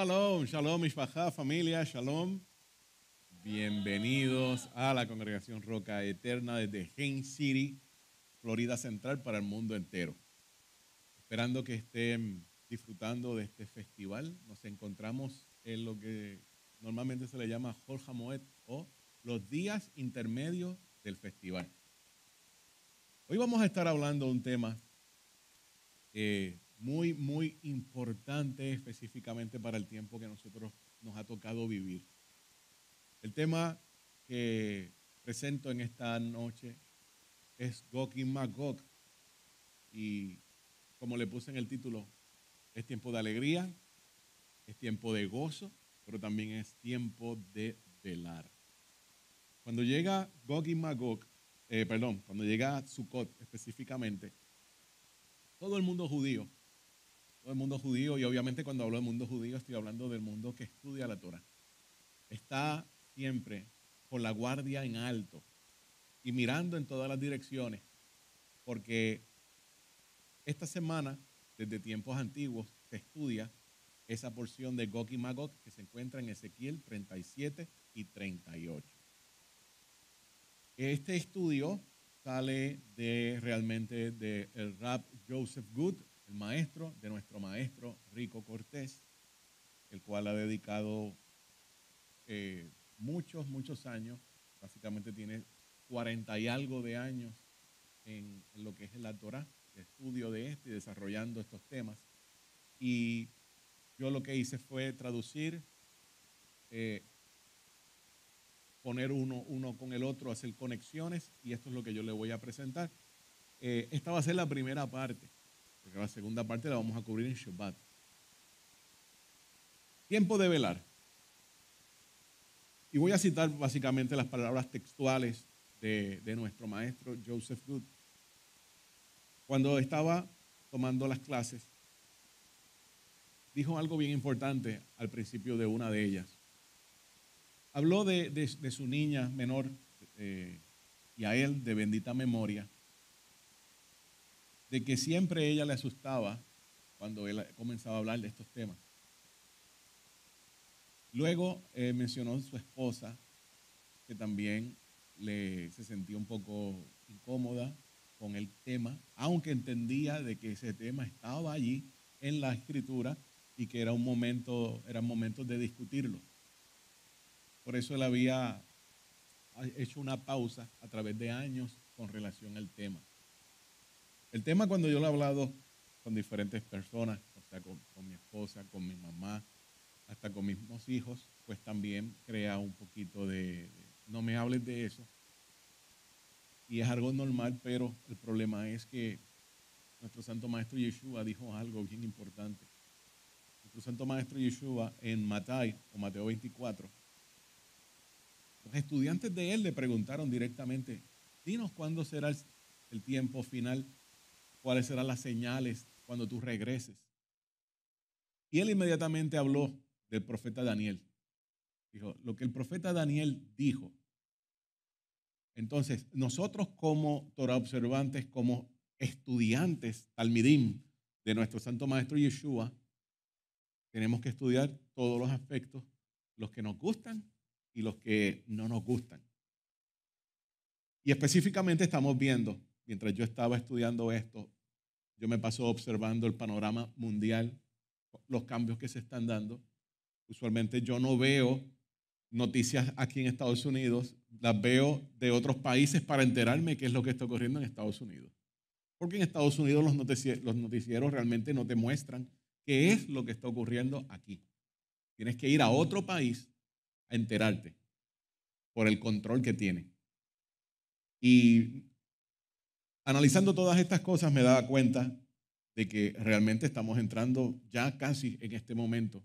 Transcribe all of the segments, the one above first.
Shalom, shalom, Ishbaha, familia, shalom. Bienvenidos a la congregación Roca Eterna desde Hain City, Florida Central, para el mundo entero. Esperando que estén disfrutando de este festival. Nos encontramos en lo que normalmente se le llama Jorge Moet o los días intermedios del festival. Hoy vamos a estar hablando de un tema eh, muy, muy importante específicamente para el tiempo que nosotros nos ha tocado vivir. El tema que presento en esta noche es Gog y Y como le puse en el título, es tiempo de alegría, es tiempo de gozo, pero también es tiempo de velar. Cuando llega Gog y Magog, eh, perdón, cuando llega Sukkot específicamente, todo el mundo judío el mundo judío, y obviamente cuando hablo del mundo judío estoy hablando del mundo que estudia la Torah. Está siempre con la guardia en alto y mirando en todas las direcciones, porque esta semana, desde tiempos antiguos, se estudia esa porción de Gog y Magog que se encuentra en Ezequiel 37 y 38. Este estudio sale de realmente de el rap Joseph Good, maestro de nuestro maestro Rico Cortés, el cual ha dedicado eh, muchos, muchos años, básicamente tiene 40 y algo de años en, lo que es la Torah, el estudio de este y desarrollando estos temas. Y yo lo que hice fue traducir, eh, poner uno, uno con el otro, hacer conexiones, y esto es lo que yo le voy a presentar. Eh, esta va a ser la primera parte la segunda parte la vamos a cubrir en Shabbat. Tiempo de velar. Y voy a citar básicamente las palabras textuales de, nuestro maestro Joseph Good. Cuando estaba tomando las clases, dijo algo bien importante al principio de una de ellas. Habló de, su niña menor eh, y a él de bendita memoria de que siempre ella le asustaba cuando él comenzaba a hablar de estos temas. Luego eh, mencionó su esposa, que también se sentía un poco incómoda con el tema, aunque entendía de que ese tema estaba allí en la escritura y que era un momento, eran momentos de discutirlo. Por eso él había hecho una pausa a través de años con relación al tema. El tema cuando yo lo he hablado con diferentes personas, o con, mi esposa, con mi mamá, hasta con mismos hijos, pues también crea un poquito de, no me hables de eso. Y es algo normal, pero el problema es que nuestro Santo Maestro Yeshua dijo algo bien importante. Nuestro Santo Maestro Yeshua en Matai o Mateo 24, los estudiantes de él le preguntaron directamente, dinos cuándo será el tiempo final cuáles serán las señales cuando tú regreses. Y él inmediatamente habló del profeta Daniel. Dijo, lo que el profeta Daniel dijo. Entonces, nosotros como Torah observantes, como estudiantes, Talmidim, de nuestro Santo Maestro Yeshua, tenemos que estudiar todos los aspectos, los que nos gustan y los que no nos gustan. Y específicamente estamos viendo mientras yo estaba estudiando esto, yo me paso observando el panorama mundial, los cambios que se están dando. Usualmente yo no veo noticias aquí en Estados Unidos, las veo de otros países para enterarme qué es lo que está ocurriendo en Estados Unidos. Porque en Estados Unidos los, noticieros, realmente no te muestran qué es lo que está ocurriendo aquí. Tienes que ir a otro país a enterarte por el control que tiene. Y analizando todas estas cosas me daba cuenta de que realmente estamos entrando ya casi en este momento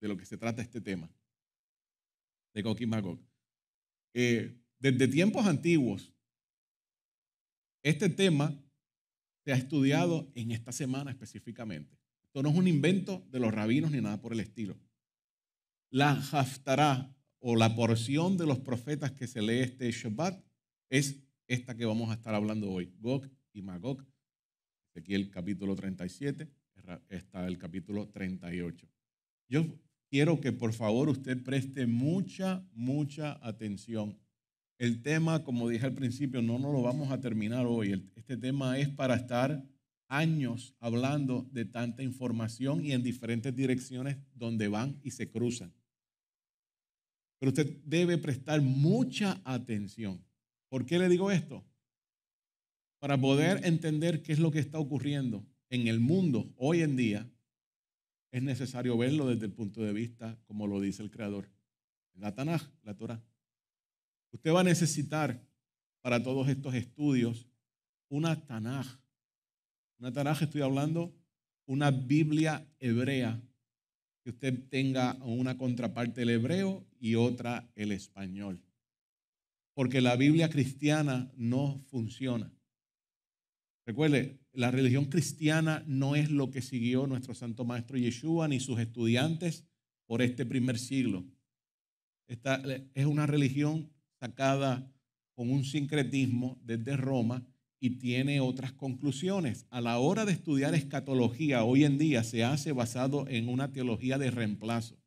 de lo que se trata este tema, de Gog y eh, desde tiempos antiguos, este tema se ha estudiado en esta semana específicamente. Esto no es un invento de los rabinos ni nada por el estilo. La haftará o la porción de los profetas que se lee este Shabbat es esta que vamos a estar hablando hoy, Gok y Magog. Aquí el capítulo 37, está el capítulo 38. Yo quiero que por favor usted preste mucha, mucha atención. El tema, como dije al principio, no nos lo vamos a terminar hoy. Este tema es para estar años hablando de tanta información y en diferentes direcciones donde van y se cruzan. Pero usted debe prestar mucha atención. ¿Por qué le digo esto? Para poder mm. entender qué es lo que está ocurriendo en el mundo hoy en día, es necesario verlo desde el punto de vista como lo dice el Creador. La Tanaj, la Torah. Usted va a necesitar para todos estos estudios una Tanaj. Una Tanaj, estoy hablando, una Biblia hebrea, que usted tenga una contraparte el hebreo y otra el español porque la Biblia cristiana no funciona. Recuerde, la religión cristiana no es lo que siguió nuestro Santo Maestro Yeshua ni sus estudiantes por este primer siglo. Esta eh, es una religión sacada con un sincretismo desde Roma y tiene otras conclusiones. A la hora de estudiar escatología, hoy en día se hace basado en una teología de reemplazo.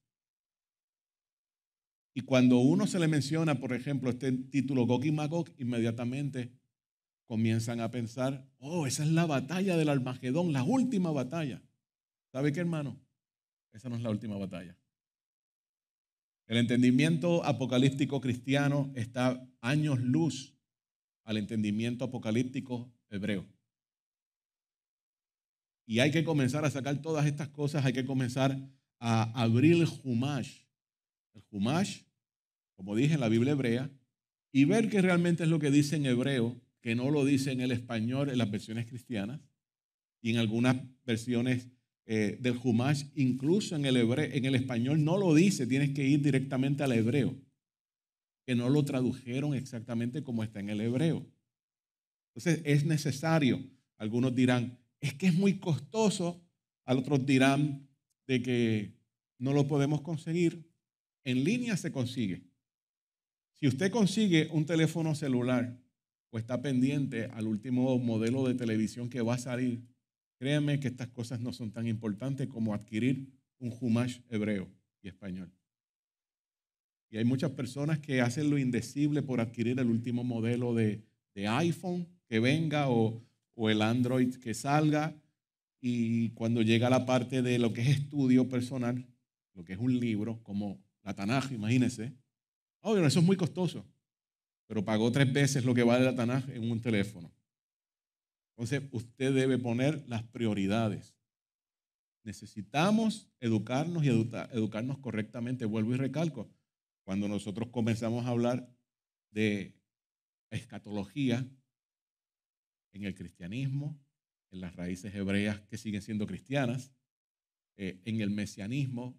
Y cuando uno se le menciona, por ejemplo, este título Gog y Magog, inmediatamente comienzan a pensar, oh, esa es la batalla del Armagedón, la última batalla. ¿Sabe qué, hermano? Esa no es la última batalla. El entendimiento apocalíptico cristiano está años luz al entendimiento apocalíptico hebreo. Y hay que comenzar a sacar todas estas cosas, hay que comenzar a abrir el el Jumash, como dije en la Biblia hebrea, y ver que realmente es lo que dice en hebreo, que no lo dice en el español en las versiones cristianas y en algunas versiones eh, del Jumash, incluso en el, en el español no lo dice, tienes que ir directamente al hebreo, que no lo tradujeron exactamente como está en el hebreo. Entonces es necesario, algunos dirán, es que es muy costoso, otros dirán de que no lo podemos conseguir, en línea se consigue. Si usted consigue un teléfono celular o está pendiente al último modelo de televisión que va a salir, créeme que estas cosas no son tan importantes como adquirir un Humash hebreo y español. Y hay muchas personas que hacen lo indecible por adquirir el último modelo de, de iPhone que venga o, o el Android que salga. Y cuando llega la parte de lo que es estudio personal, lo que es un libro, como la Tanaj, imagínense. Obvio, eso es muy costoso, pero pagó tres veces lo que vale la Tanaj en un teléfono. Entonces, usted debe poner las prioridades. Necesitamos educarnos y educarnos correctamente. Vuelvo y recalco, cuando nosotros comenzamos a hablar de escatología en el cristianismo, en las raíces hebreas que siguen siendo cristianas, eh, en el mesianismo,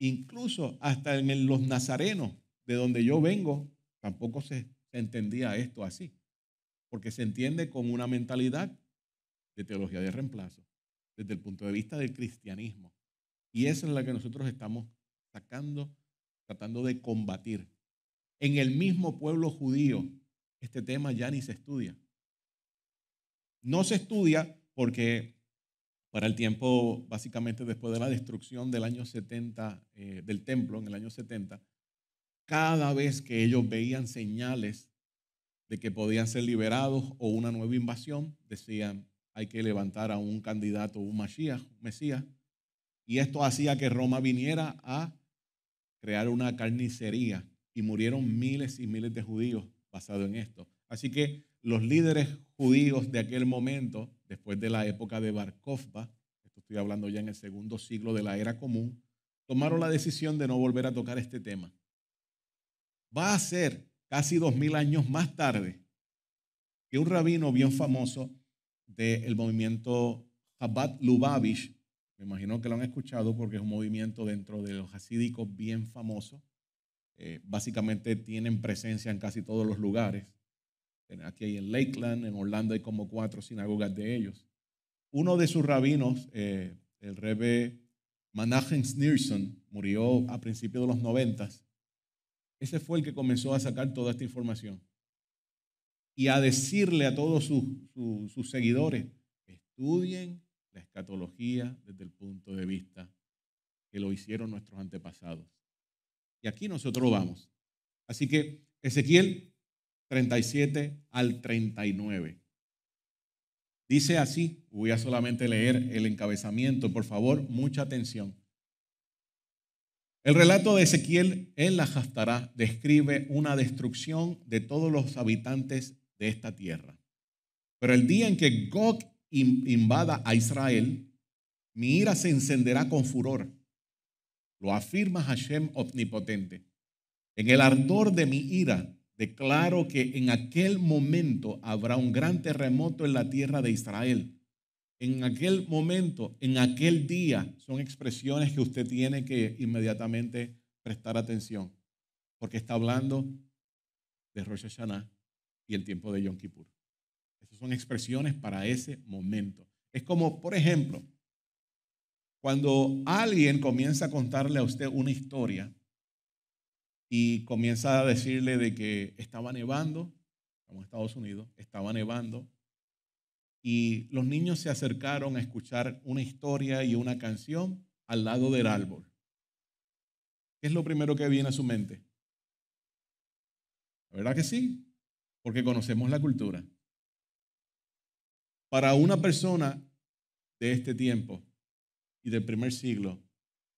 Incluso hasta en los nazarenos, de donde yo vengo, tampoco se entendía esto así. Porque se entiende con una mentalidad de teología de reemplazo, desde el punto de vista del cristianismo. Y esa es la que nosotros estamos sacando, tratando de combatir. En el mismo pueblo judío, este tema ya ni se estudia. No se estudia porque para el tiempo básicamente después de la destrucción del año 70, eh, del templo en el año 70, cada vez que ellos veían señales de que podían ser liberados o una nueva invasión, decían, hay que levantar a un candidato, un un Mesías. Y esto hacía que Roma viniera a crear una carnicería y murieron miles y miles de judíos basado en esto. Así que los líderes judíos de aquel momento después de la época de Bar esto estoy hablando ya en el segundo siglo de la era común, tomaron la decisión de no volver a tocar este tema. Va a ser casi dos mil años más tarde que un rabino bien famoso del movimiento Chabad Lubavitch, me imagino que lo han escuchado porque es un movimiento dentro de los hasídicos bien famoso, eh, básicamente tienen presencia en casi todos los lugares, Aquí hay en Lakeland, en Orlando hay como cuatro sinagogas de ellos. Uno de sus rabinos, eh, el rebe Menachem snirson murió a principios de los noventas. Ese fue el que comenzó a sacar toda esta información y a decirle a todos sus, sus, sus seguidores, estudien la escatología desde el punto de vista que lo hicieron nuestros antepasados. Y aquí nosotros vamos. Así que Ezequiel 37 al 39. Dice así, voy a solamente leer el encabezamiento, por favor, mucha atención. El relato de Ezequiel en la Jastará describe una destrucción de todos los habitantes de esta tierra. Pero el día en que Gog invada a Israel, mi ira se encenderá con furor. Lo afirma Hashem omnipotente. En el ardor de mi ira Declaro que en aquel momento habrá un gran terremoto en la tierra de Israel. En aquel momento, en aquel día, son expresiones que usted tiene que inmediatamente prestar atención, porque está hablando de Rosh Hashanah y el tiempo de Yom Kippur. Esas son expresiones para ese momento. Es como, por ejemplo, cuando alguien comienza a contarle a usted una historia, y comienza a decirle de que estaba nevando, como en Estados Unidos, estaba nevando, y los niños se acercaron a escuchar una historia y una canción al lado del árbol. ¿Qué es lo primero que viene a su mente? ¿La verdad que sí? Porque conocemos la cultura. Para una persona de este tiempo y del primer siglo,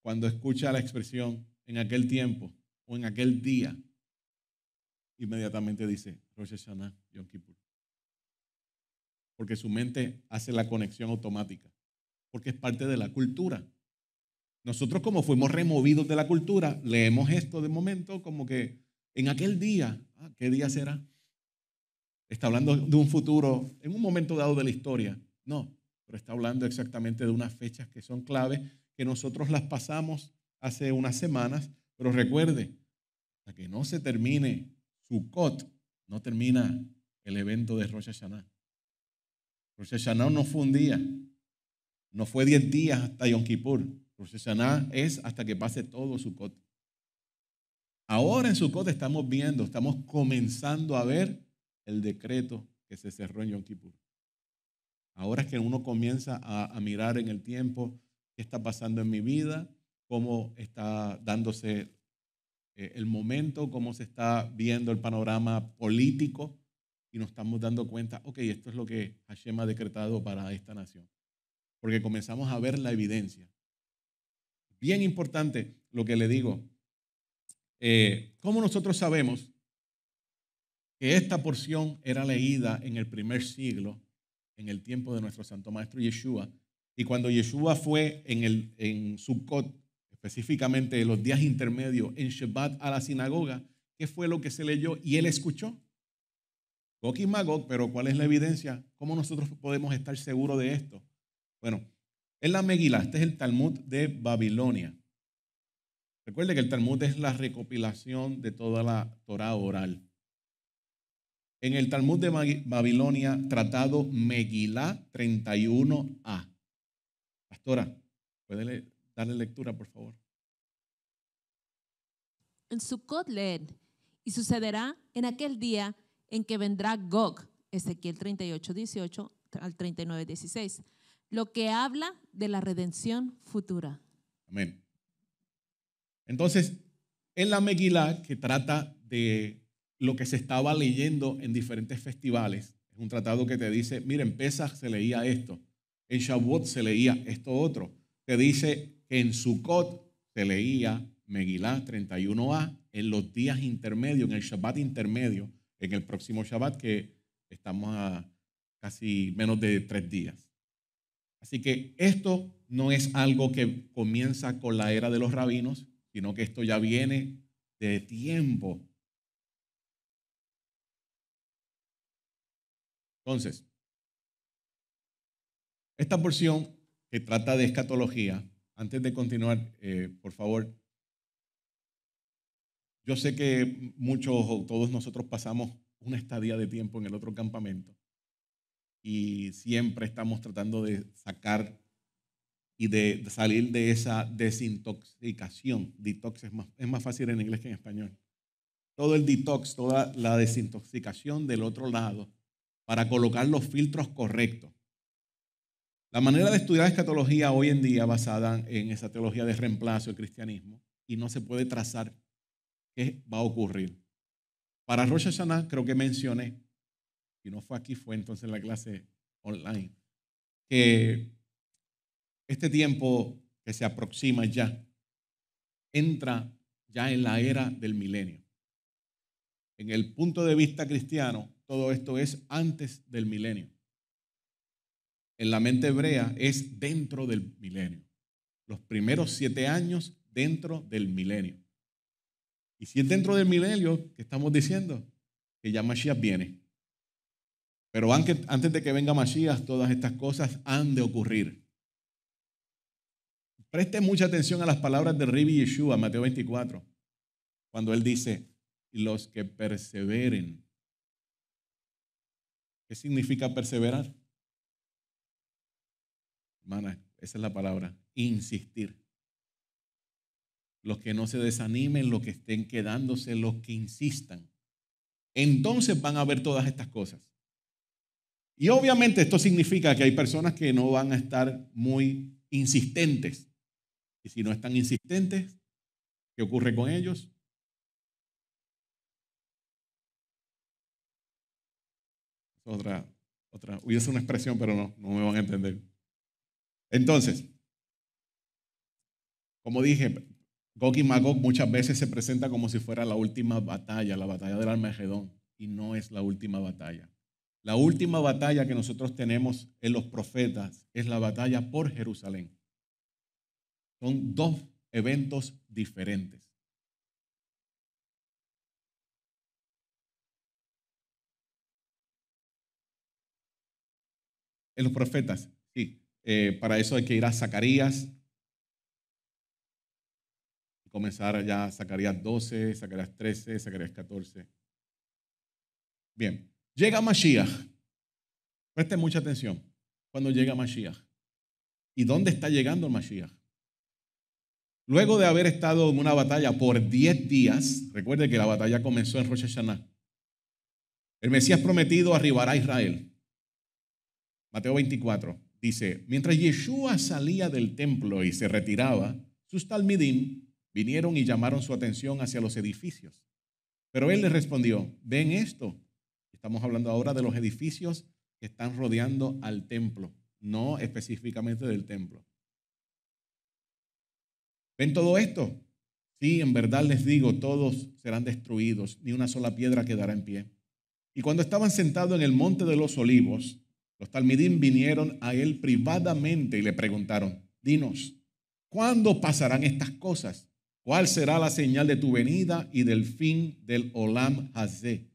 cuando escucha la expresión en aquel tiempo, o en aquel día, inmediatamente dice Porque su mente hace la conexión automática, porque es parte de la cultura. Nosotros como fuimos removidos de la cultura, leemos esto de momento como que en aquel día, ah, ¿qué día será? Está hablando de un futuro, en un momento dado de la historia. No, pero está hablando exactamente de unas fechas que son claves, que nosotros las pasamos hace unas semanas pero recuerde, hasta que no se termine Sukkot, no termina el evento de Rosh Hashanah. Rosh Hashanah no fue un día, no fue diez días hasta Yom Kippur. Rosh Hashanah es hasta que pase todo su Sukkot. Ahora en su Sukkot estamos viendo, estamos comenzando a ver el decreto que se cerró en Yom Kippur. Ahora es que uno comienza a, a mirar en el tiempo qué está pasando en mi vida, cómo está dándose eh, el momento, cómo se está viendo el panorama político y nos estamos dando cuenta, ok, esto es lo que Hashem ha decretado para esta nación. Porque comenzamos a ver la evidencia. Bien importante lo que le digo. Eh, ¿Cómo nosotros sabemos que esta porción era leída en el primer siglo, en el tiempo de nuestro Santo Maestro Yeshua? Y cuando Yeshua fue en, el, en específicamente los días intermedios, en Shabbat a la sinagoga, ¿qué fue lo que se leyó y él escuchó? Gok y Magok, pero ¿cuál es la evidencia? ¿Cómo nosotros podemos estar seguros de esto? Bueno, es la Megilá, este es el Talmud de Babilonia. Recuerde que el Talmud es la recopilación de toda la Torah oral. En el Talmud de Babilonia, tratado Megilá 31a. Pastora, puede leer Dale lectura, por favor. En Sukkot leed, y sucederá en aquel día en que vendrá Gog, Ezequiel 38, 18 al 39, 16, lo que habla de la redención futura. Amén. Entonces, en la Megillah, que trata de lo que se estaba leyendo en diferentes festivales, es un tratado que te dice, miren, en Pesach se leía esto, en Shavuot se leía esto otro, te dice que en Sukkot se leía Megilá 31a en los días intermedios, en el Shabbat intermedio, en el próximo Shabbat que estamos a casi menos de tres días. Así que esto no es algo que comienza con la era de los rabinos, sino que esto ya viene de tiempo. Entonces, esta porción que trata de escatología antes de continuar, eh, por favor, yo sé que muchos o todos nosotros pasamos una estadía de tiempo en el otro campamento y siempre estamos tratando de sacar y de salir de esa desintoxicación. Detox es más fácil en inglés que en español. Todo el detox, toda la desintoxicación del otro lado para colocar los filtros correctos. La manera de mm. estudiar escatología hoy en día basada en esa teología de reemplazo del cristianismo y no se puede trazar qué va a ocurrir. Para Rocha Hashanah creo que mencioné, y no fue aquí, fue entonces en la clase online, que este tiempo que se aproxima ya entra ya en la era del milenio. En el punto de vista cristiano, todo esto es antes del milenio en la mente hebrea es dentro del milenio. Los primeros siete años dentro del milenio. Y si es dentro del milenio, ¿qué estamos diciendo? Que ya Mashiach viene. Pero antes de que venga Masías, todas estas cosas han de ocurrir. Preste mucha atención a las palabras de Ribi Yeshua, Mateo 24, cuando él dice, los que perseveren. ¿Qué significa perseverar? Hermana, esa es la palabra, insistir. Los que no se desanimen, los que estén quedándose, los que insistan. Entonces van a ver todas estas cosas. Y obviamente esto significa que hay personas que no van a estar muy insistentes. Y si no están insistentes, ¿qué ocurre con ellos? Otra, otra, es una expresión, pero no, no me van a entender. Entonces, como dije, Gok y Magog muchas veces se presenta como si fuera la última batalla, la batalla del Armagedón, y no es la última batalla. La última batalla que nosotros tenemos en los profetas es la batalla por Jerusalén. Son dos eventos diferentes. En los profetas, eh, para eso hay que ir a Zacarías. y Comenzar ya Zacarías 12, Zacarías 13, Zacarías 14. Bien, llega Mashiach. Presten mucha atención. Cuando llega Mashiach. ¿Y dónde está llegando el Mashiach? Luego de haber estado en una batalla por 10 días, recuerde que la batalla comenzó en Rosh Hashanah. El Mesías prometido arribará a Israel. Mateo 24 dice, mientras Yeshua salía del templo y se retiraba, sus talmidim vinieron y llamaron su atención hacia los edificios. Pero él les respondió, ven esto. Estamos hablando ahora de los edificios que están rodeando al templo, no específicamente del templo. ¿Ven todo esto? Sí, en verdad les digo, todos serán destruidos, ni una sola piedra quedará en pie. Y cuando estaban sentados en el monte de los olivos, los talmidín vinieron a él privadamente y le preguntaron, dinos, ¿cuándo pasarán estas cosas? ¿Cuál será la señal de tu venida y del fin del Olam Hazé?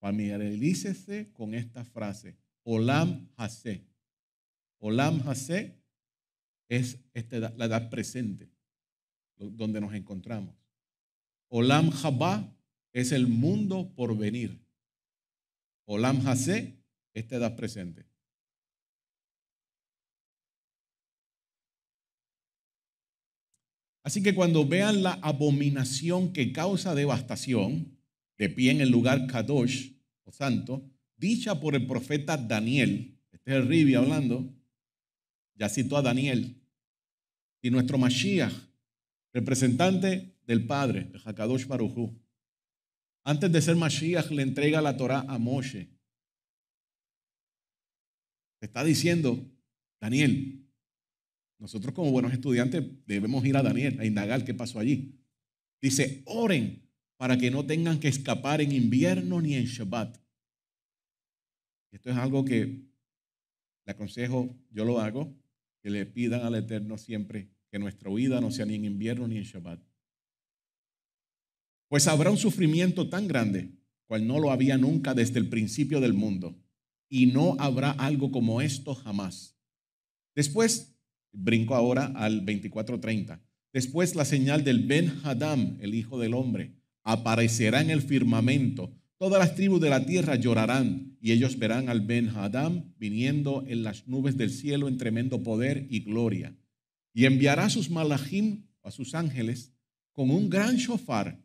Familiarícese con esta frase, Olam Hazé. Olam Hazé es este, la edad presente, donde nos encontramos. Olam Jabá es el mundo por venir. Olam Hazé, esta edad presente. Así que cuando vean la abominación que causa devastación, de pie en el lugar Kadosh o santo, dicha por el profeta Daniel, este es el hablando, ya citó a Daniel, y nuestro Mashiach, representante del Padre, el Hakadosh Barujú, antes de ser Mashiach le entrega la Torá a Moshe. está diciendo, Daniel, nosotros como buenos estudiantes debemos ir a Daniel a indagar qué pasó allí. Dice, oren para que no tengan que escapar en invierno ni en Shabbat. Esto es algo que le aconsejo, yo lo hago, que le pidan al Eterno siempre que nuestra huida no sea ni en invierno ni en Shabbat. Pues habrá un sufrimiento tan grande, cual no lo había nunca desde el principio del mundo, y no habrá algo como esto jamás. Después Brinco ahora al 24:30. Después la señal del Ben Hadam, el Hijo del Hombre, aparecerá en el firmamento. Todas las tribus de la tierra llorarán y ellos verán al Ben Hadam viniendo en las nubes del cielo en tremendo poder y gloria. Y enviará sus malachim, a sus ángeles, con un gran shofar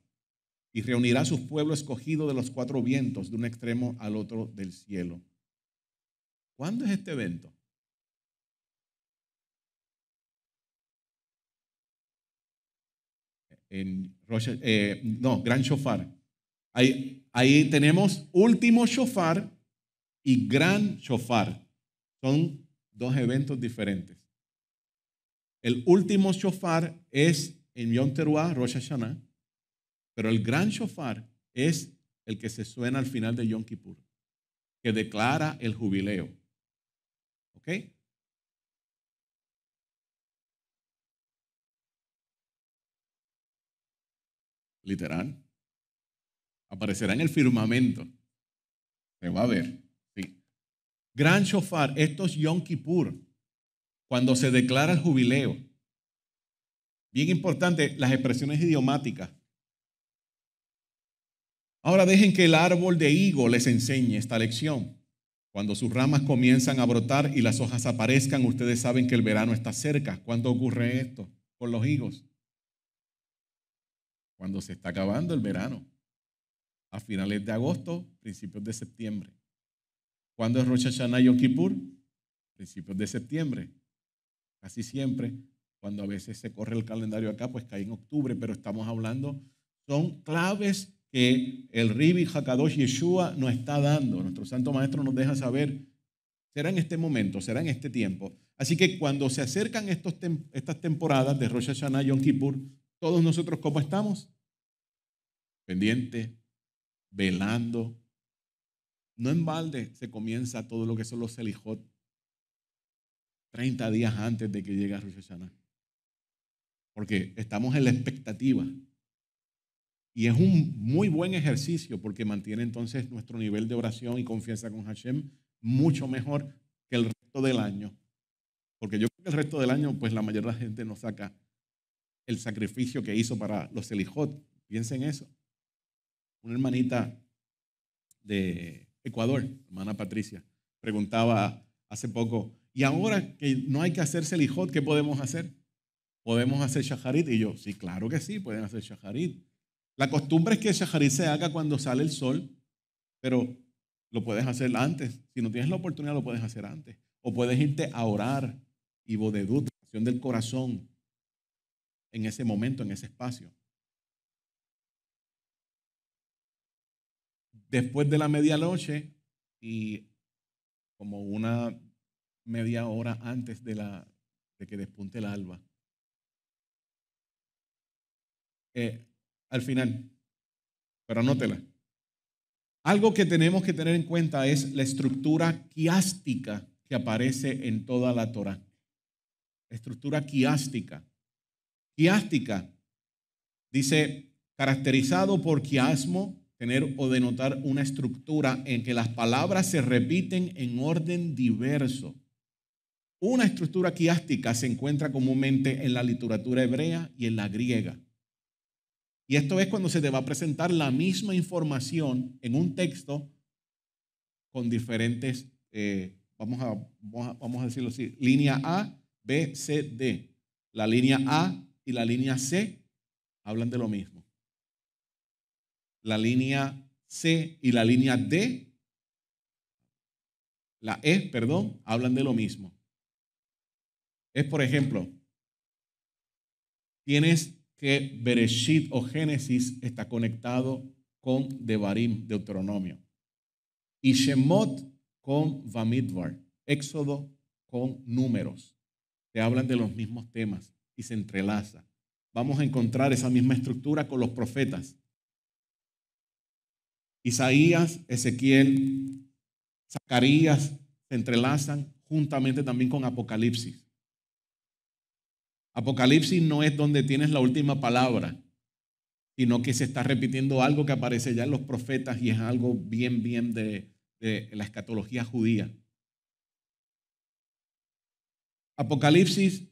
y reunirá a su pueblo escogido de los cuatro vientos, de un extremo al otro del cielo. ¿Cuándo es este evento? Eh, no, gran shofar. Ahí, ahí tenemos último shofar y gran shofar. Son dos eventos diferentes. El último shofar es en Yom Teruah, Rosh Hashanah, pero el gran shofar es el que se suena al final de Yom Kippur, que declara el jubileo. ¿Ok? literal. Aparecerá en el firmamento. Se va a ver. Gran shofar, esto es Yom Kippur, cuando se declara el jubileo. Bien importante, las expresiones idiomáticas. Ahora dejen que el árbol de higo les enseñe esta lección. Cuando sus ramas comienzan a brotar y las hojas aparezcan, ustedes saben que el verano está cerca. ¿Cuándo ocurre esto con los higos? cuando se está acabando el verano, a finales de agosto, principios de septiembre. Cuando es Rosh Hashanah y Yom Kippur? Principios de septiembre. Casi siempre, cuando a veces se corre el calendario acá, pues cae en octubre, pero estamos hablando, son claves que el Ribi Hakadosh Yeshua nos está dando. Nuestro Santo Maestro nos deja saber, será en este momento, será en este tiempo. Así que cuando se acercan estas temporadas de Rosh Hashanah y Yom Kippur, todos nosotros, ¿cómo estamos? Pendiente, velando. No en balde se comienza todo lo que son los Selijot 30 días antes de que llegue Rosh Hashanah. Porque estamos en la expectativa. Y es un muy buen ejercicio porque mantiene entonces nuestro nivel de oración y confianza con Hashem mucho mejor que el resto del año. Porque yo creo que el resto del año, pues la mayoría de la gente no saca el sacrificio que hizo para los Elijot. Piensen eso. Una hermanita de Ecuador, hermana Patricia, preguntaba hace poco, ¿y ahora que no hay que hacer Selijot, qué podemos hacer? ¿Podemos hacer Shaharit? Y yo, sí, claro que sí, pueden hacer Shaharit. La costumbre es que Shaharit se haga cuando sale el sol, pero lo puedes hacer antes. Si no tienes la oportunidad, lo puedes hacer antes. O puedes irte a orar y bodedut, del corazón, en ese momento, en ese espacio. Después de la medianoche y como una media hora antes de, la, de que despunte el alba. Eh, al final, pero anótela. Algo que tenemos que tener en cuenta es la estructura quiástica que aparece en toda la Torah. Estructura quiástica quiástica. Dice, caracterizado por quiasmo, tener o denotar una estructura en que las palabras se repiten en orden diverso. Una estructura quiástica se encuentra comúnmente en la literatura hebrea y en la griega. Y esto es cuando se te va a presentar la misma información en un texto con diferentes, eh, vamos, a, vamos, a, vamos a decirlo así, línea A, B, C, D. La línea A y la línea C hablan de lo mismo. La línea C y la línea D, la E, perdón, hablan de lo mismo. Es, por ejemplo, tienes que Bereshit o Génesis está conectado con Devarim, Deuteronomio. Y Shemot con Vamidvar, Éxodo con números. Te hablan de los mismos temas y se entrelaza. Vamos a encontrar esa misma estructura con los profetas. Isaías, Ezequiel, Zacarías se entrelazan juntamente también con Apocalipsis. Apocalipsis no es donde tienes la última palabra, sino que se está repitiendo algo que aparece ya en los profetas y es algo bien, bien de, de la escatología judía. Apocalipsis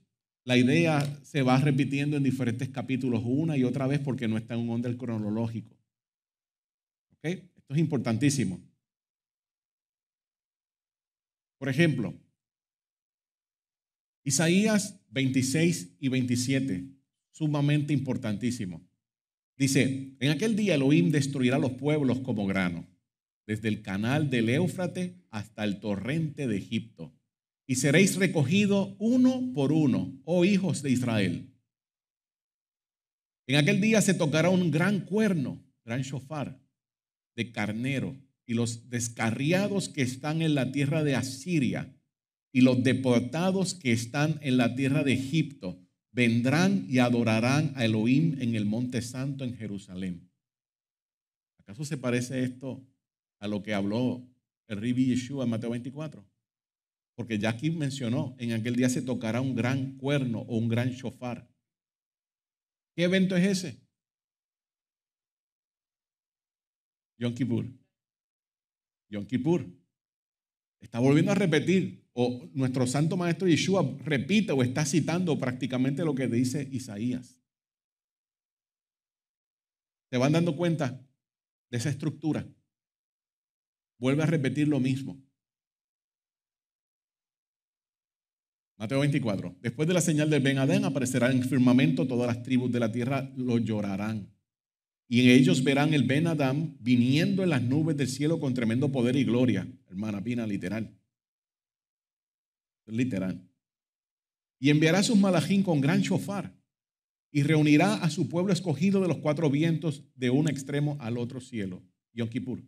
la idea se va repitiendo en diferentes capítulos una y otra vez porque no está en un orden cronológico. Esto es importantísimo. Por ejemplo, Isaías 26 y 27, sumamente importantísimo. Dice, en aquel día Elohim destruirá los pueblos como grano, desde el canal del Éufrates hasta el torrente de Egipto y seréis recogidos uno por uno, oh hijos de Israel. En aquel día se tocará un gran cuerno, gran shofar, de carnero, y los descarriados que están en la tierra de Asiria y los deportados que están en la tierra de Egipto vendrán y adorarán a Elohim en el Monte Santo en Jerusalén. ¿Acaso se parece esto a lo que habló el Ribi Yeshua en Mateo 24? Porque ya aquí mencionó, en aquel día se tocará un gran cuerno o un gran shofar. ¿Qué evento es ese? Yom Kippur. Yom Kippur. Está volviendo a repetir, o nuestro santo maestro Yeshua repite o está citando prácticamente lo que dice Isaías. ¿Se van dando cuenta de esa estructura? Vuelve a repetir lo mismo. Mateo 24. Después de la señal del Ben Adén aparecerá en firmamento, todas las tribus de la tierra lo llorarán. Y en ellos verán el Ben Adán viniendo en las nubes del cielo con tremendo poder y gloria. Hermana Pina, literal. Literal. Y enviará a sus malajín con gran chofar y reunirá a su pueblo escogido de los cuatro vientos de un extremo al otro cielo. Yom Kippur.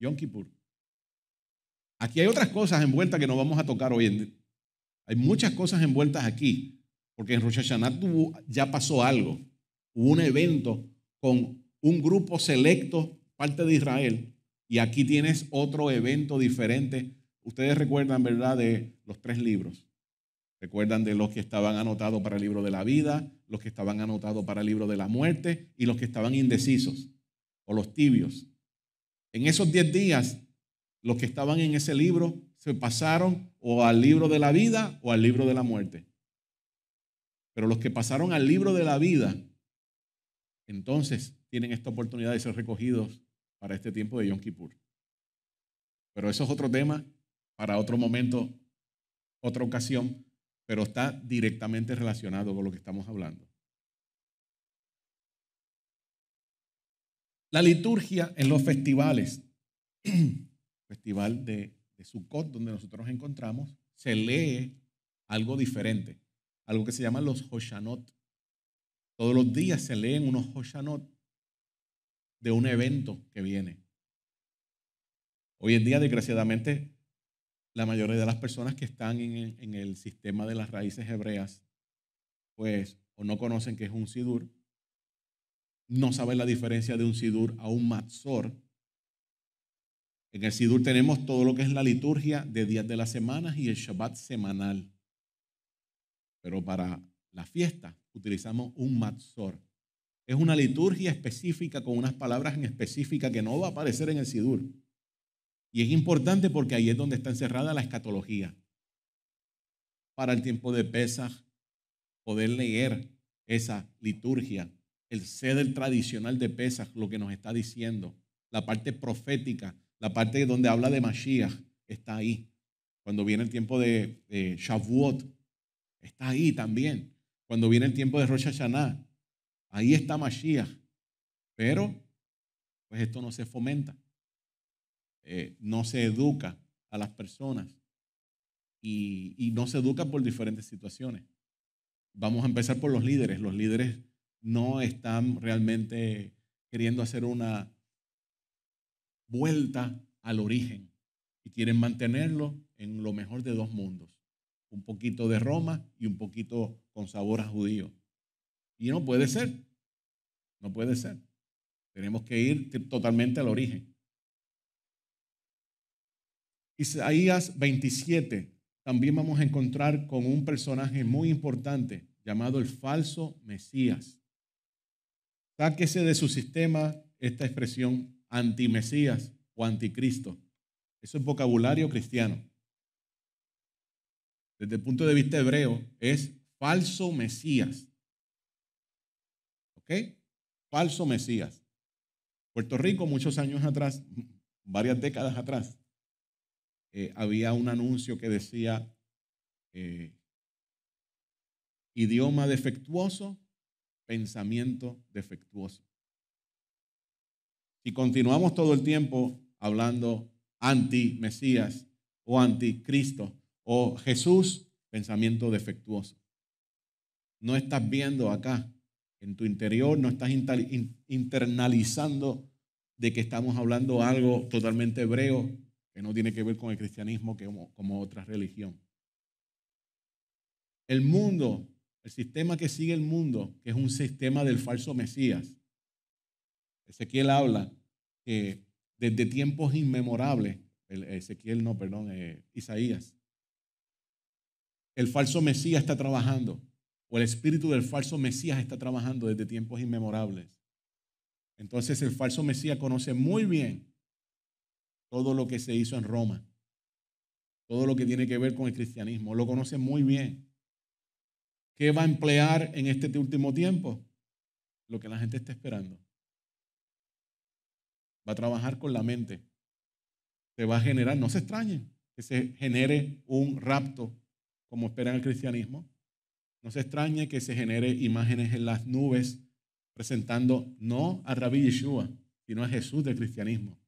Yom Kippur. Aquí hay otras cosas envueltas que no vamos a tocar hoy. En... Hay muchas cosas envueltas aquí, porque en Rosh Hashanah ya pasó algo. Hubo un evento con un grupo selecto, parte de Israel, y aquí tienes otro evento diferente. Ustedes recuerdan, ¿verdad?, de los tres libros. Recuerdan de los que estaban anotados para el libro de la vida, los que estaban anotados para el libro de la muerte y los que estaban indecisos o los tibios. En esos diez días los que estaban en ese libro se pasaron o al libro de la vida o al libro de la muerte. Pero los que pasaron al libro de la vida, entonces tienen esta oportunidad de ser recogidos para este tiempo de Yom Kippur. Pero eso es otro tema para otro momento, otra ocasión, pero está directamente relacionado con lo que estamos hablando. La liturgia en los festivales festival de, Sukkot, donde nosotros nos encontramos, se lee algo diferente, algo que se llama los Hoshanot. Todos los días se leen unos Hoshanot de un evento que viene. Hoy en día, desgraciadamente, la mayoría de las personas que están en, el sistema de las raíces hebreas, pues o no conocen qué es un sidur, no saben la diferencia de un sidur a un matzor, en el Sidur tenemos todo lo que es la liturgia de días de la semana y el Shabbat semanal. Pero para la fiesta utilizamos un matzor. Es una liturgia específica con unas palabras en específica que no va a aparecer en el Sidur. Y es importante porque ahí es donde está encerrada la escatología. Para el tiempo de Pesach poder leer esa liturgia, el ceder tradicional de Pesach, lo que nos está diciendo, la parte profética la parte donde habla de Mashiach está ahí. Cuando viene el tiempo de, Shavuot, está ahí también. Cuando viene el tiempo de Rosh Hashanah, ahí está Mashiach. Pero, pues esto no se fomenta. Eh, no se educa a las personas. y no se educa por diferentes situaciones. Vamos a empezar por los líderes. Los líderes no están realmente queriendo hacer una vuelta al origen y quieren mantenerlo en lo mejor de dos mundos, un poquito de Roma y un poquito con sabor a judío. Y no puede ser, no puede ser. Tenemos que ir totalmente al origen. Isaías 27, también vamos a encontrar con un personaje muy importante llamado el falso Mesías. Sáquese de su sistema esta expresión antimesías o anticristo. Eso es vocabulario cristiano. Desde el punto de vista hebreo, es falso mesías. ¿Ok? Falso mesías. Puerto Rico, muchos años atrás, varias décadas atrás, eh, había un anuncio que decía eh, idioma defectuoso, pensamiento defectuoso. Y continuamos todo el tiempo hablando anti-Mesías o anti-Cristo o Jesús, pensamiento defectuoso. No estás viendo acá, en tu interior, no estás internalizando de que estamos hablando algo totalmente hebreo que no tiene que ver con el cristianismo como, como otra religión. El mundo, el sistema que sigue el mundo, que es un sistema del falso Mesías. Ezequiel habla eh, desde tiempos inmemorables, Ezequiel no, perdón, eh, Isaías, el falso Mesías está trabajando, o el espíritu del falso Mesías está trabajando desde tiempos inmemorables. Entonces el falso Mesías conoce muy bien todo lo que se hizo en Roma, todo lo que tiene que ver con el cristianismo, lo conoce muy bien. ¿Qué va a emplear en este último tiempo? Lo que la gente está esperando va a trabajar con la mente. Se va a generar, no se extrañe que se genere un rapto, como esperan el cristianismo. No se extrañe que se genere imágenes en las nubes presentando no a Rabbi Yeshua, sino a Jesús del cristianismo.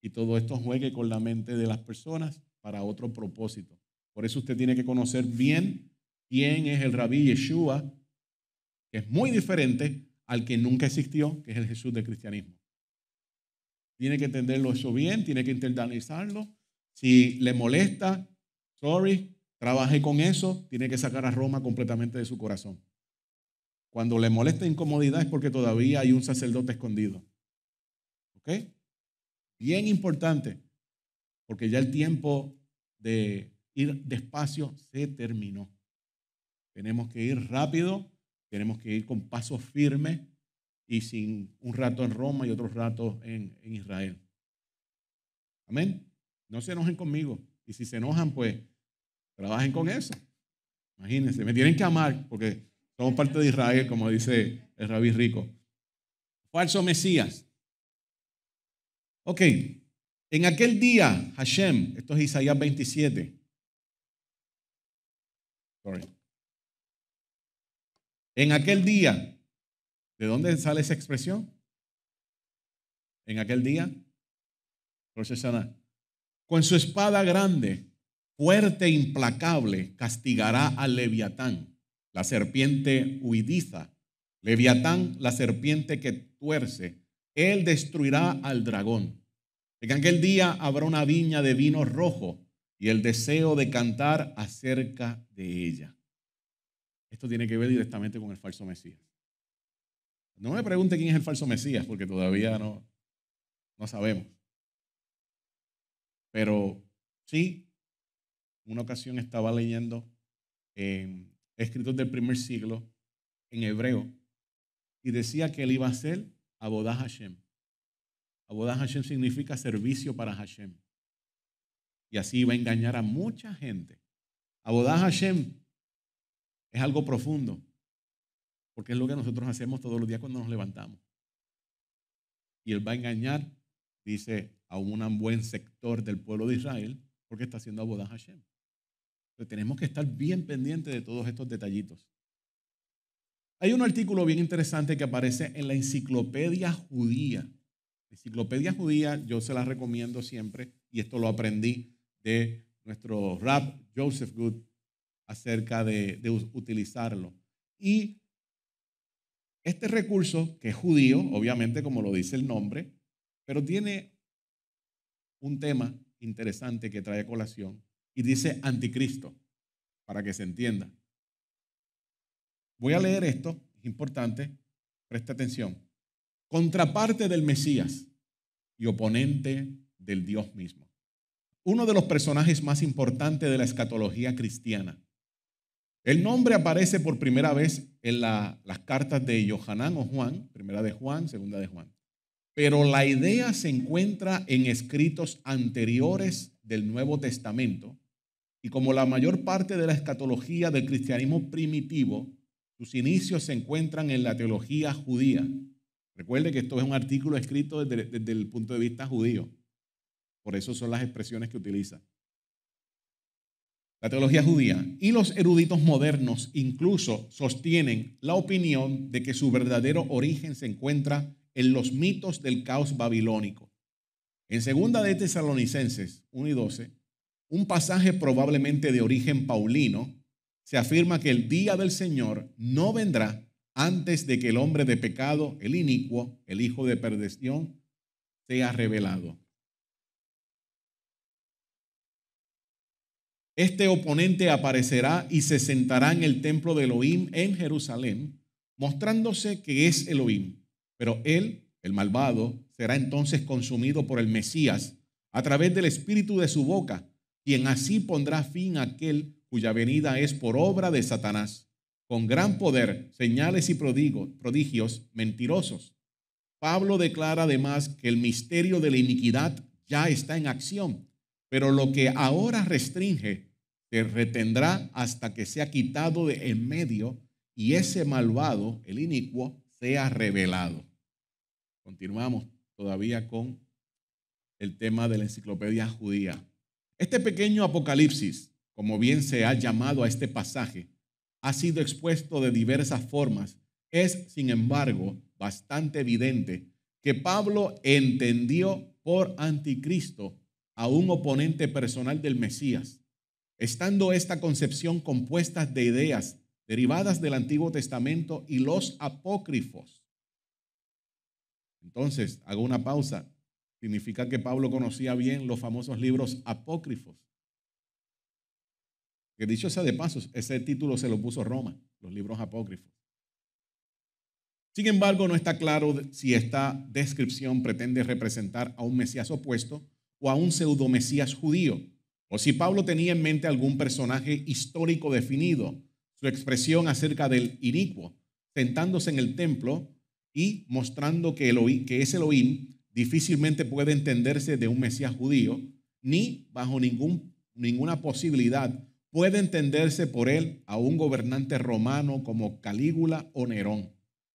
Y todo esto juegue con la mente de las personas para otro propósito. Por eso usted tiene que conocer bien quién es el Rabí Yeshua, que es muy diferente al que nunca existió, que es el Jesús del cristianismo. Tiene que entenderlo eso bien, tiene que internalizarlo. Si le molesta, sorry, trabaje con eso, tiene que sacar a Roma completamente de su corazón. Cuando le molesta incomodidad es porque todavía hay un sacerdote escondido. ¿Ok? Bien importante, porque ya el tiempo de ir despacio se terminó. Tenemos que ir rápido, tenemos que ir con pasos firmes y sin un rato en Roma y otro rato en, Israel. Amén. No se enojen conmigo. Y si se enojan, pues trabajen con eso. Imagínense, me tienen que amar porque somos parte de Israel, como dice el rabí rico. Falso Mesías. Ok, en aquel día, Hashem, esto es Isaías 27. Sorry. En aquel día, ¿De dónde sale esa expresión? En aquel día, con su espada grande, fuerte e implacable, castigará al leviatán, la serpiente huidiza. Leviatán, la serpiente que tuerce, él destruirá al dragón. En aquel día habrá una viña de vino rojo y el deseo de cantar acerca de ella. Esto tiene que ver directamente con el falso Mesías. No me pregunte quién es el falso Mesías, porque todavía no, no sabemos. Pero sí, una ocasión estaba leyendo em, escritos del primer siglo en hebreo y decía que él iba a ser Abodá Hashem. Abodá Hashem significa servicio para Hashem. Y así iba a engañar a mucha gente. Abodá Hashem es algo profundo. Porque es lo que nosotros hacemos todos los días cuando nos levantamos. Y él va a engañar, dice, a un buen sector del pueblo de Israel porque está haciendo abodá Hashem. Pero tenemos que estar bien pendientes de todos estos detallitos. Hay un artículo bien interesante que aparece en la enciclopedia judía. enciclopedia judía, yo se la recomiendo siempre, y esto lo aprendí de nuestro rap Joseph Good acerca de, de utilizarlo. Y este recurso, que es judío, obviamente como lo dice el nombre, pero tiene un tema interesante que trae a colación y dice anticristo, para que se entienda. Voy a leer esto, es importante, presta atención. Contraparte del Mesías y oponente del Dios mismo. Uno de los personajes más importantes de la escatología cristiana el nombre aparece por primera vez en las cartas de Johanán o Juan, primera de Juan, segunda de Juan. Pero la idea se encuentra en escritos anteriores del Nuevo Testamento y como la mayor parte de la escatología del cristianismo primitivo, sus inicios se encuentran en la teología judía. Recuerde que esto es un artículo escrito desde, desde el punto de vista judío. Por eso son las expresiones que utiliza. La teología judía y los eruditos modernos incluso sostienen la opinión de que su verdadero origen se encuentra en los mitos del caos babilónico. En segunda de Tesalonicenses 1 y 12, un pasaje probablemente de origen paulino, se afirma que el día del Señor no vendrá antes de que el hombre de pecado, el inicuo, el hijo de perdición, sea revelado. Este oponente aparecerá y se sentará en el templo de Elohim en Jerusalén, mostrándose que es Elohim. Pero él, el malvado, será entonces consumido por el Mesías a través del espíritu de su boca, quien así pondrá fin a aquel cuya venida es por obra de Satanás, con gran poder, señales y prodigios mentirosos. Pablo declara además que el misterio de la iniquidad ya está en acción pero lo que ahora restringe se retendrá hasta que sea quitado de en medio y ese malvado, el inicuo, sea revelado. Continuamos todavía con el tema de la enciclopedia judía. Este pequeño apocalipsis, como bien se ha llamado a este pasaje, ha sido expuesto de diversas formas. Es, sin embargo, bastante evidente que Pablo entendió por anticristo a un oponente personal del Mesías. Estando esta concepción compuesta de ideas derivadas del Antiguo Testamento y los apócrifos. Entonces, hago una pausa. Significa que Pablo conocía bien los famosos libros apócrifos. Que dicho sea de pasos, ese título se lo puso Roma, los libros apócrifos. Sin embargo, no está claro si esta descripción pretende representar a un Mesías opuesto o a un pseudo mesías judío, o si Pablo tenía en mente algún personaje histórico definido, su expresión acerca del inicuo, sentándose en el templo y mostrando que, oí que es Elohim difícilmente puede entenderse de un mesías judío, ni bajo ningún, ninguna posibilidad puede entenderse por él a un gobernante romano como Calígula o Nerón.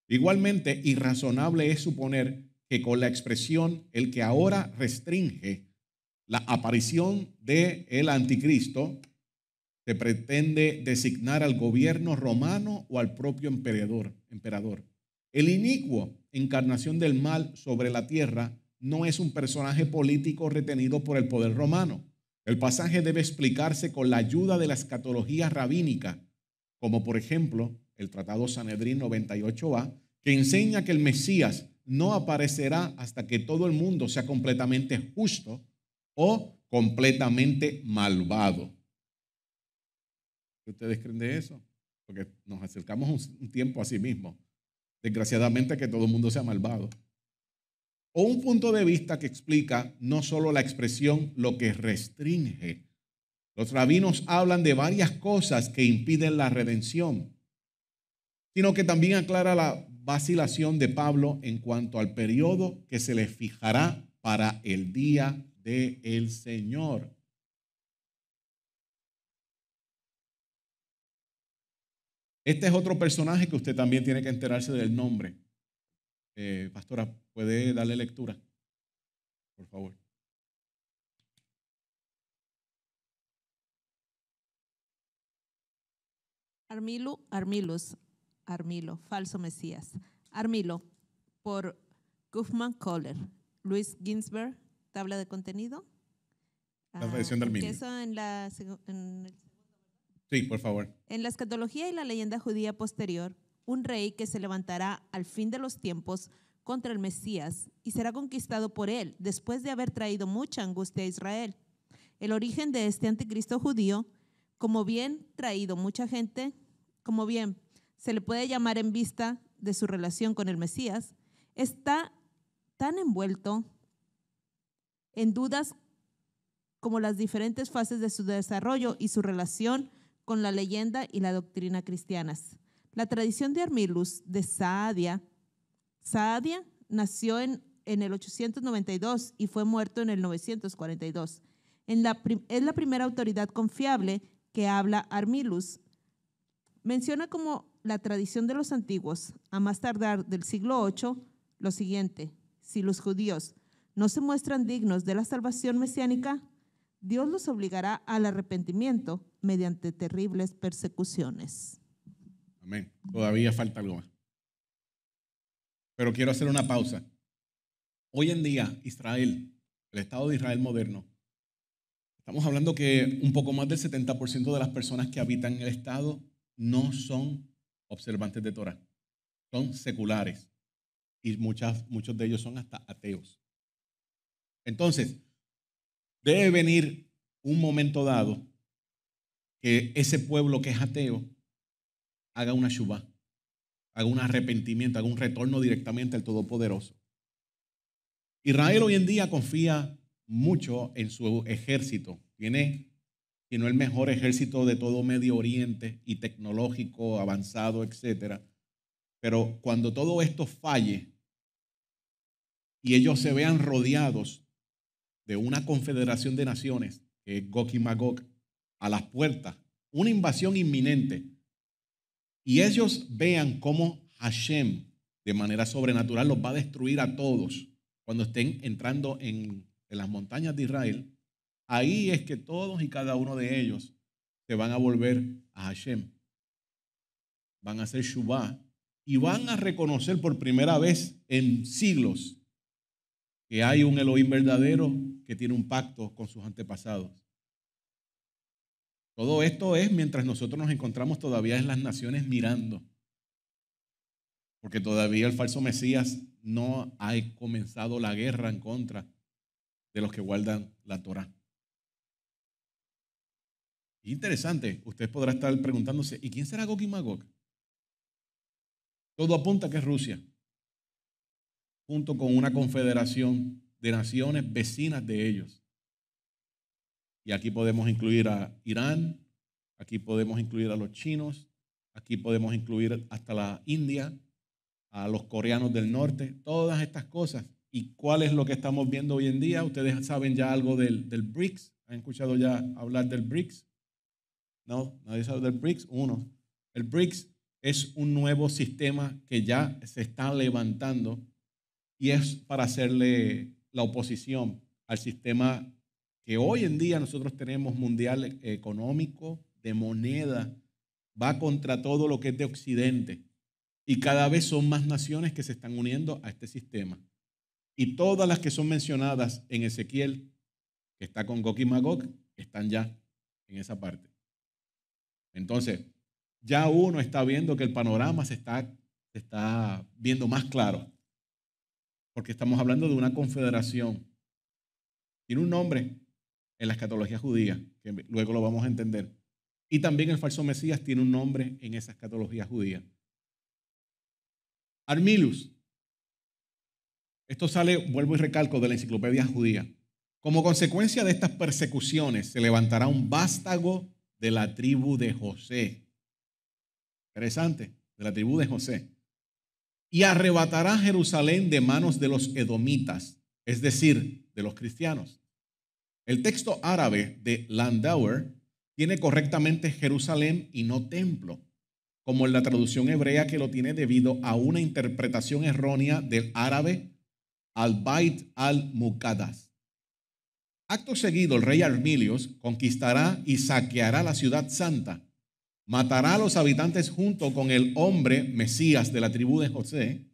Igualmente, irrazonable es suponer que con la expresión el que ahora restringe la aparición del el anticristo se pretende designar al gobierno romano o al propio emperador. emperador. El inicuo, encarnación del mal sobre la tierra, no es un personaje político retenido por el poder romano. El pasaje debe explicarse con la ayuda de la escatología rabínica, como por ejemplo el Tratado Sanedrín 98a, que enseña que el Mesías no aparecerá hasta que todo el mundo sea completamente justo o completamente malvado. ustedes creen de eso? Porque nos acercamos un tiempo a sí mismo. Desgraciadamente que todo el mundo sea malvado. O un punto de vista que explica no solo la expresión, lo que restringe. Los rabinos hablan de varias cosas que impiden la redención, sino que también aclara la vacilación de Pablo en cuanto al periodo que se le fijará para el día de el Señor. Este es otro personaje que usted también tiene que enterarse del nombre. Eh, pastora, ¿puede darle lectura? Por favor. Armilo, Armilos, Armilo, falso Mesías. Armilo, por Guzman Kohler, Luis Ginsberg, tabla de contenido. La ah, del mínimo. En la, sí, por favor. En la escatología y la leyenda judía posterior, un rey que se levantará al fin de los tiempos contra el Mesías y será conquistado por él después de haber traído mucha angustia a Israel. El origen de este anticristo judío, como bien traído mucha gente, como bien se le puede llamar en vista de su relación con el Mesías, está tan envuelto en dudas como las diferentes fases de su desarrollo y su relación con la leyenda y la doctrina cristianas. La tradición de Armilus de Saadia, Saadia nació en, en el 892 y fue muerto en el 942. En la, es la primera autoridad confiable que habla Armilus. Menciona como la tradición de los antiguos, a más tardar del siglo VIII, lo siguiente, si los judíos no se muestran dignos de la salvación mesiánica, Dios los obligará al arrepentimiento mediante terribles persecuciones. Amén. Todavía falta algo más. Pero quiero hacer una pausa. Hoy en día, Israel, el Estado de Israel moderno, estamos hablando que un poco más del 70% de las personas que habitan el Estado no son observantes de Torah, son seculares y muchas, muchos de ellos son hasta ateos. Entonces, debe venir un momento dado que ese pueblo que es ateo haga una shubá, haga un arrepentimiento, haga un retorno directamente al Todopoderoso. Israel hoy en día confía mucho en su ejército. Tiene, si no el mejor ejército de todo Medio Oriente y tecnológico, avanzado, etc. Pero cuando todo esto falle y ellos se vean rodeados de una confederación de naciones, que y Magog, a las puertas, una invasión inminente, y ellos vean cómo Hashem, de manera sobrenatural, los va a destruir a todos cuando estén entrando en, las montañas de Israel, ahí es que todos y cada uno de ellos se van a volver a Hashem. Van a ser Shubá y van a reconocer por primera vez en siglos que hay un Elohim verdadero que tiene un pacto con sus antepasados. Todo esto es mientras nosotros nos encontramos todavía en las naciones mirando, porque todavía el falso Mesías no ha comenzado la guerra en contra de los que guardan la Torá. Interesante, usted podrá estar preguntándose, ¿y quién será Gog y Magog? Todo apunta que es Rusia, junto con una confederación de naciones vecinas de ellos. Y aquí podemos incluir a Irán, aquí podemos incluir a los chinos, aquí podemos incluir hasta la India, a los coreanos del norte, todas estas cosas. ¿Y cuál es lo que estamos viendo hoy en día? Ustedes saben ya algo del, del BRICS, ¿han escuchado ya hablar del BRICS? No, nadie sabe del BRICS. Uno, el BRICS es un nuevo sistema que ya se está levantando y es para hacerle la oposición al sistema que hoy en día nosotros tenemos mundial eh, económico, de moneda, va contra todo lo que es de Occidente. Y cada vez son más naciones que se están uniendo a este sistema. Y todas las que son mencionadas en Ezequiel, que está con Gok y Magog, están ya en esa parte. Entonces, ya uno está viendo que el panorama se está, se está viendo más claro porque estamos hablando de una confederación. Tiene un nombre en la escatología judía, que luego lo vamos a entender. Y también el falso Mesías tiene un nombre en esa escatología judía. Armilus. Esto sale, vuelvo y recalco, de la enciclopedia judía. Como consecuencia de estas persecuciones, se levantará un vástago de la tribu de José. Interesante, de la tribu de José y arrebatará Jerusalén de manos de los edomitas, es decir, de los cristianos. El texto árabe de Landauer tiene correctamente Jerusalén y no templo, como en la traducción hebrea que lo tiene debido a una interpretación errónea del árabe al-Bait al Mukadas. Acto seguido, el rey Armilios conquistará y saqueará la ciudad santa matará a los habitantes junto con el hombre Mesías de la tribu de José,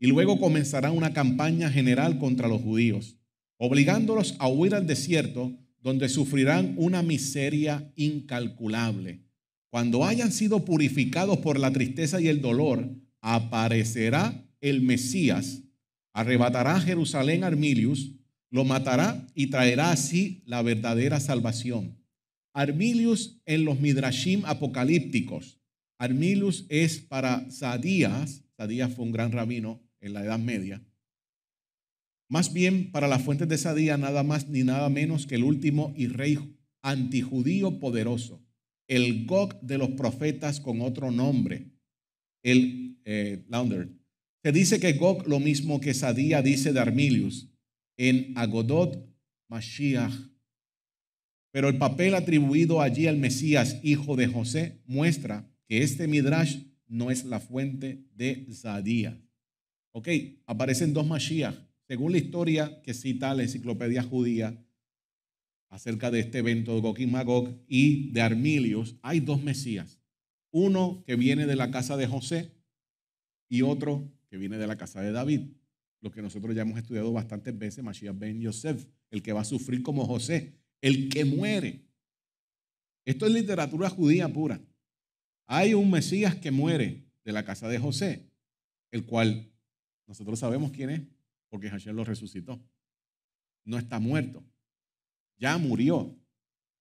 y luego comenzará una campaña general contra los judíos, obligándolos a huir al desierto, donde sufrirán una miseria incalculable. Cuando hayan sido purificados por la tristeza y el dolor, aparecerá el Mesías, arrebatará Jerusalén a Armilius, lo matará y traerá así la verdadera salvación Armilius en los Midrashim apocalípticos. Armilius es para Sadías, Sadías fue un gran rabino en la Edad Media, más bien para las fuentes de Sadías nada más ni nada menos que el último y rey antijudío poderoso, el Gog de los profetas con otro nombre, el eh, Launder. Se dice que Gog lo mismo que sadía dice de Armilius en Agodot Mashiach pero el papel atribuido allí al Mesías, hijo de José, muestra que este Midrash no es la fuente de Zadía. Ok, aparecen dos Mashiach. Según la historia que cita la enciclopedia judía acerca de este evento de Gog y Magog y de Armilios, hay dos Mesías. Uno que viene de la casa de José y otro que viene de la casa de David. Lo que nosotros ya hemos estudiado bastantes veces, Mashiach ben Yosef, el que va a sufrir como José el que muere. Esto es literatura judía pura. Hay un Mesías que muere de la casa de José, el cual nosotros sabemos quién es, porque Hashem lo resucitó. No está muerto, ya murió,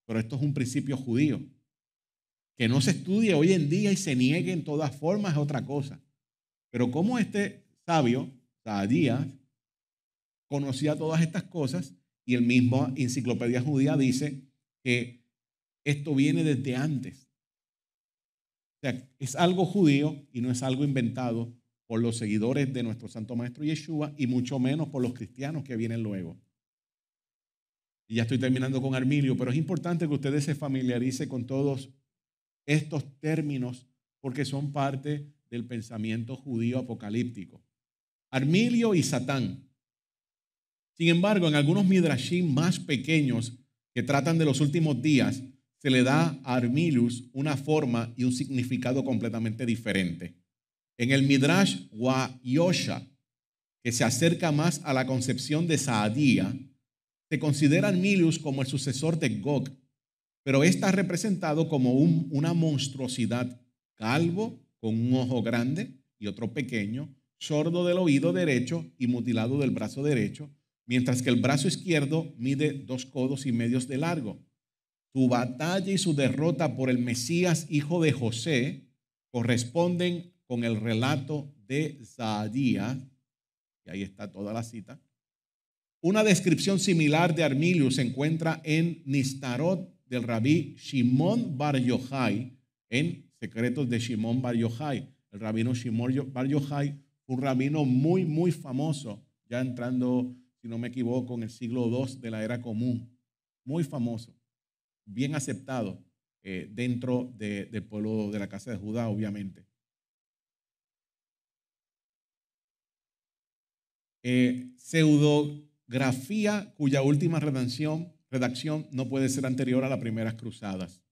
pero esto es un principio judío. Que no se estudie hoy en día y se niegue en todas formas es otra cosa. Pero como este sabio, Sadías, conocía todas estas cosas, y el mismo Enciclopedia Judía dice que esto viene desde antes. O sea, es algo judío y no es algo inventado por los seguidores de nuestro Santo Maestro Yeshua y mucho menos por los cristianos que vienen luego. Y ya estoy terminando con Armilio, pero es importante que ustedes se familiaricen con todos estos términos porque son parte del pensamiento judío apocalíptico. Armilio y Satán sin embargo, en algunos midrashim más pequeños que tratan de los últimos días, se le da a Armilus una forma y un significado completamente diferente. En el midrash Wa-Yosha, que se acerca más a la concepción de Saadía, se considera Armilius como el sucesor de Gog, pero está representado como una monstruosidad calvo, con un ojo grande y otro pequeño, sordo del oído derecho y mutilado del brazo derecho, mientras que el brazo izquierdo mide dos codos y medios de largo. Su batalla y su derrota por el Mesías, hijo de José, corresponden con el relato de Zadía. y ahí está toda la cita. Una descripción similar de Armilio se encuentra en Nistarot del rabí Shimon Bar Yojai, en Secretos de Shimon Bar Yojai. El rabino Shimon Bar Yojai, un rabino muy, muy famoso, ya entrando si no me equivoco, en el siglo II de la era común, muy famoso, bien aceptado eh, dentro del pueblo de la casa de Judá, obviamente. Eh, pseudografía cuya última redacción no puede ser anterior a las primeras cruzadas.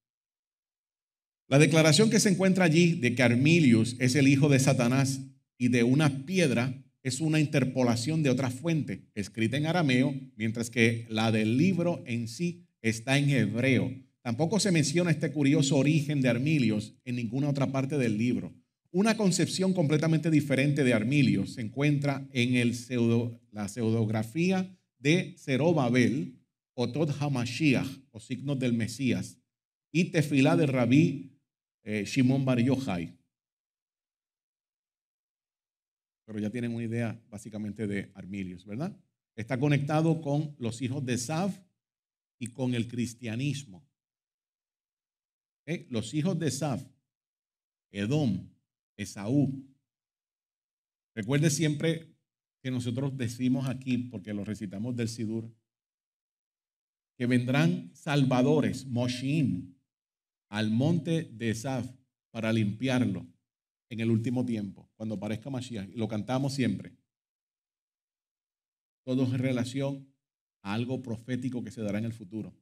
La declaración que se encuentra allí de que Armilius es el hijo de Satanás y de una piedra es una interpolación de otra fuente escrita en arameo, mientras que la del libro en sí está en hebreo. Tampoco se menciona este curioso origen de Armilios en ninguna otra parte del libro. Una concepción completamente diferente de Armilios se encuentra en el pseudo, la pseudografía de Zerobabel o Tod Hamashiach, o signos del Mesías, y Tefilá de Rabí eh, Shimon Bar Yochai. pero ya tienen una idea básicamente de Armilius, ¿verdad? Está conectado con los hijos de Saf y con el cristianismo. Los hijos de Saf, Edom, Esaú. Recuerde siempre que nosotros decimos aquí, porque lo recitamos del Sidur, que vendrán salvadores, Moshim, al monte de Esaf para limpiarlo en el último tiempo, cuando aparezca Mashiach. lo cantamos siempre. Todo en relación a algo profético que se dará en el futuro.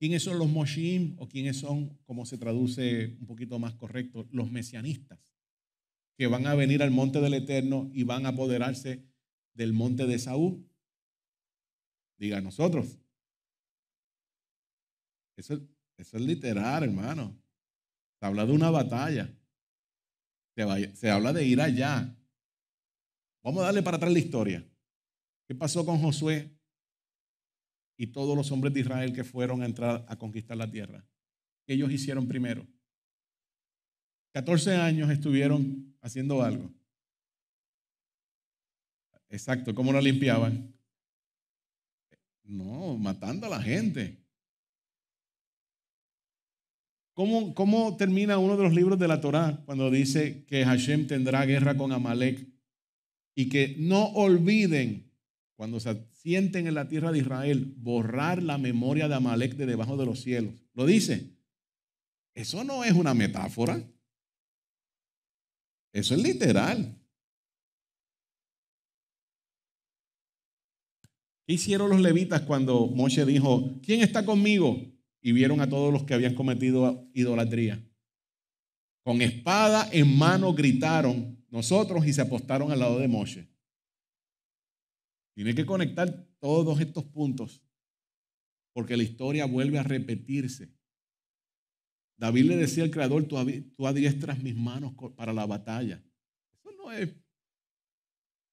¿Quiénes son los Moshim o quiénes son, como se traduce un poquito más correcto, los mesianistas? Que van a venir al monte del Eterno y van a apoderarse del monte de Saúl. Diga nosotros. Eso, eso es literal, hermano. Se habla de una batalla. Se, habla de ir allá. Vamos a darle para atrás la historia. ¿Qué pasó con Josué y todos los hombres de Israel que fueron a entrar a conquistar la tierra? ¿Qué ellos hicieron primero? 14 años estuvieron haciendo algo. Exacto, ¿cómo la limpiaban? No, matando a la gente. ¿Cómo, termina uno de los libros de la Torá cuando dice que Hashem tendrá guerra con Amalek? Y que no olviden, cuando se sienten en la tierra de Israel, borrar la memoria de Amalek de debajo de los cielos. Lo dice. Eso no es una metáfora. Eso es literal. ¿Qué hicieron los levitas cuando Moshe dijo, ¿quién está conmigo? y vieron a mm. todos los que habían cometido idolatría. Con espada en mano gritaron nosotros y se apostaron al lado de Moshe. Tiene que conectar todos estos puntos porque la historia vuelve a repetirse. David le decía al Creador, tú adiestras mis manos para la batalla. Eso no es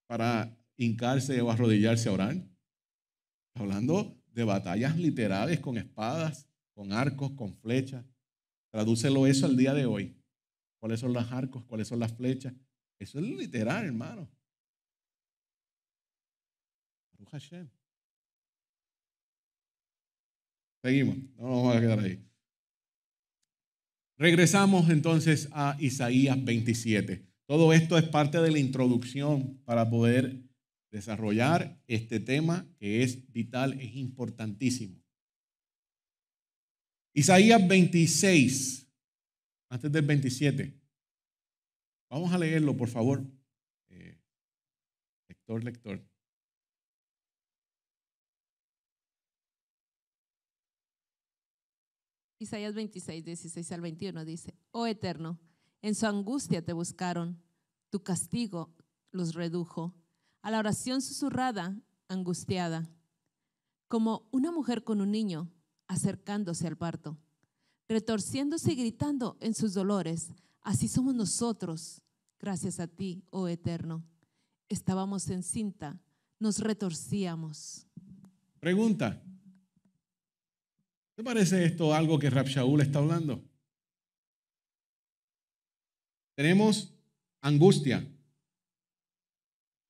para hincarse o arrodillarse a orar. Hablando de batallas literales con espadas con arcos, con flechas. Tradúcelo eso al día de hoy. ¿Cuáles son los arcos? ¿Cuáles son las flechas? Eso es literal, hermano. Seguimos, no nos vamos a quedar ahí. Regresamos entonces a Isaías 27. Todo esto es parte de la introducción para poder desarrollar este tema que es vital, es importantísimo. Isaías 26, antes del 27. Vamos a leerlo, por favor. Eh, lector, lector. Isaías 26, 16 al 21 dice, Oh Eterno, en su angustia te buscaron, tu castigo los redujo, a la oración susurrada, angustiada. Como una mujer con un niño, acercándose al parto, retorciéndose y gritando en sus dolores. Así somos nosotros, gracias a ti, oh eterno. Estábamos en cinta, nos retorcíamos. Pregunta. ¿Te parece esto algo que Rab está hablando? Tenemos angustia.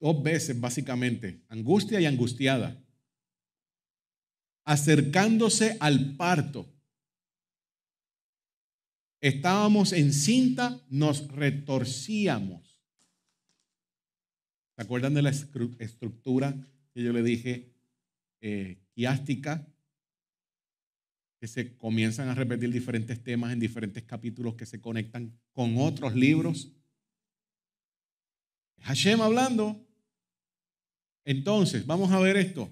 Dos veces, básicamente. Angustia y angustiada acercándose al parto. Estábamos en cinta, nos retorcíamos. ¿Se acuerdan de la estructura que yo le dije, eh, quiástica? Que se comienzan a repetir diferentes temas en diferentes capítulos que se conectan con otros libros. Hashem hablando. Entonces, vamos a ver esto.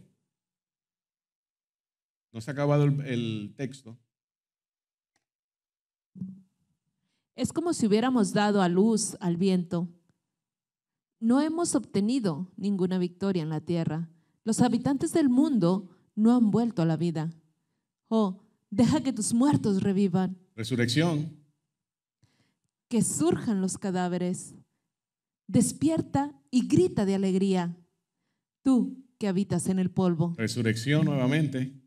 No se ha acabado el, texto. Es como si hubiéramos dado a luz al viento. No hemos obtenido ninguna victoria en la tierra. Los habitantes del mundo no han vuelto a la vida. Oh, deja que tus muertos revivan. Resurrección. Que surjan los cadáveres. Despierta y grita de alegría. Tú que habitas en el polvo. Resurrección nuevamente.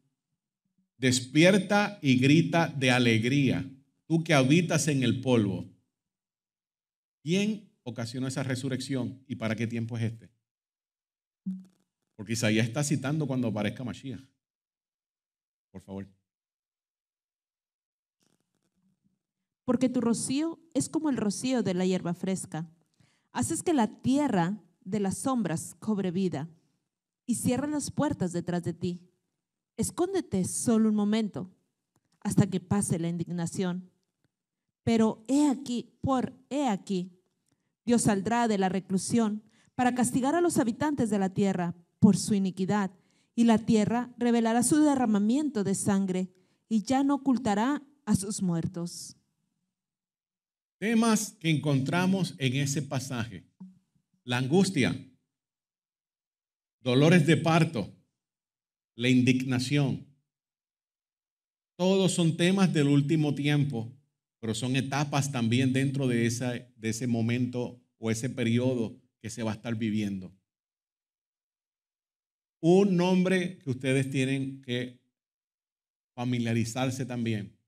Despierta y grita de alegría, tú que habitas en el polvo. ¿Quién ocasionó esa resurrección y para qué tiempo es este? Porque Isaías está citando cuando aparezca Mashiach. Por favor. Porque tu rocío es como el rocío de la hierba fresca. Haces que la tierra de las sombras cobre vida y cierra las puertas detrás de ti escóndete solo un momento hasta que pase la indignación. Pero he aquí, por he aquí, Dios saldrá de la reclusión para castigar a los habitantes de la tierra por su iniquidad, y la tierra revelará su derramamiento de sangre y ya no ocultará a sus muertos. Temas que encontramos en ese pasaje. La angustia, dolores de parto, la indignación. Todos son temas del último tiempo, pero son etapas también dentro de, esa, de ese momento o ese periodo que se va a estar viviendo. Un nombre que ustedes tienen que familiarizarse también.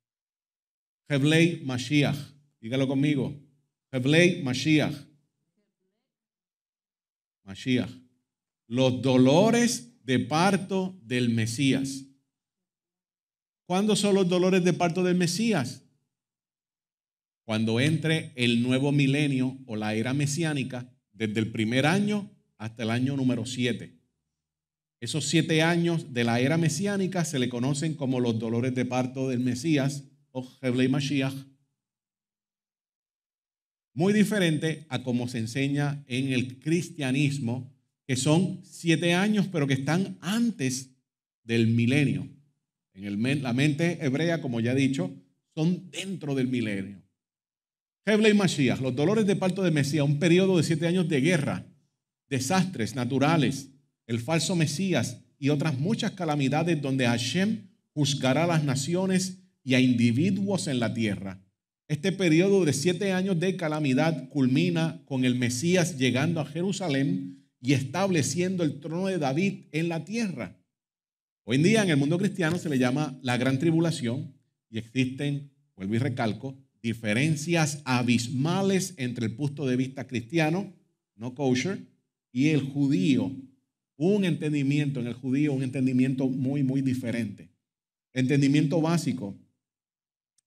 Heblei Mashiach. Dígalo conmigo. Heblei Mashiach. Mashiach. Los dolores de parto del Mesías. ¿Cuándo son los dolores de parto del Mesías? Cuando entre el nuevo milenio o la era mesiánica, desde el primer año hasta el año número 7. Esos siete años de la era mesiánica se le conocen como los dolores de parto del Mesías o Heblei Mashiach. Muy diferente a como se enseña en el cristianismo que son siete años, pero que están antes del milenio. En el, la mente hebrea, como ya he dicho, son dentro del milenio. Heble y Mashiach, los dolores de parto de Mesías, un periodo de siete años de guerra, desastres naturales, el falso Mesías y otras muchas calamidades donde Hashem juzgará a las naciones y a individuos en la tierra. Este periodo de siete años de calamidad culmina con el Mesías llegando a Jerusalén y estableciendo el trono de David en la tierra. Hoy en día en el mundo cristiano se le llama la gran tribulación y existen, vuelvo y recalco, diferencias abismales entre el punto de vista cristiano, no kosher, y el judío. Un entendimiento en el judío, un entendimiento muy, muy diferente. Entendimiento básico.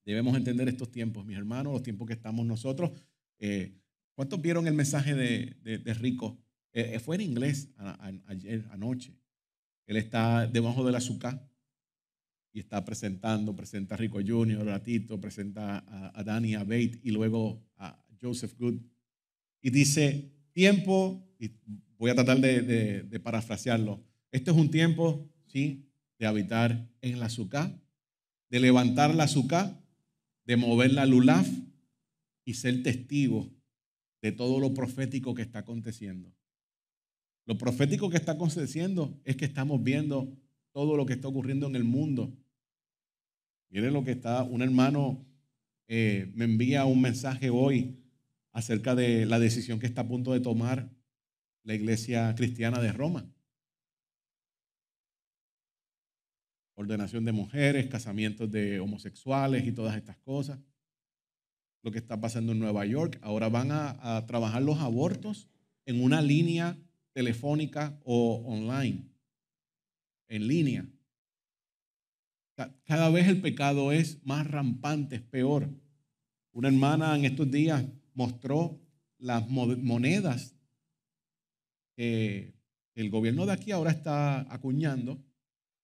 Debemos entender estos tiempos, mis hermanos, los tiempos que estamos nosotros. Eh, ¿Cuántos vieron el mensaje de Rico eh, eh, fue en inglés ayer, anoche. Él está debajo del azúcar y está presentando, presenta a Rico Junior, a Tito, presenta a, dani a Bate y luego a Joseph Good. Y dice, tiempo, y voy a tratar de, de, parafrasearlo, esto es un tiempo, ¿sí? De habitar en la azúcar, de levantar la azúcar, de mover la lulaf y ser testigo de todo lo profético que está aconteciendo. Lo profético que está aconteciendo es que estamos viendo todo lo que está ocurriendo en el mundo. Miren lo que está, un hermano eh, me envía un mensaje hoy acerca de la decisión que está a punto de tomar la iglesia cristiana de Roma. Ordenación de mujeres, casamientos de homosexuales y todas estas cosas. Lo que está pasando en Nueva York. Ahora van a trabajar los abortos en una línea telefónica o online, en línea. Cada vez el pecado es más rampante, es peor. Una hermana en estos días mostró las monedas que el gobierno de aquí ahora está acuñando.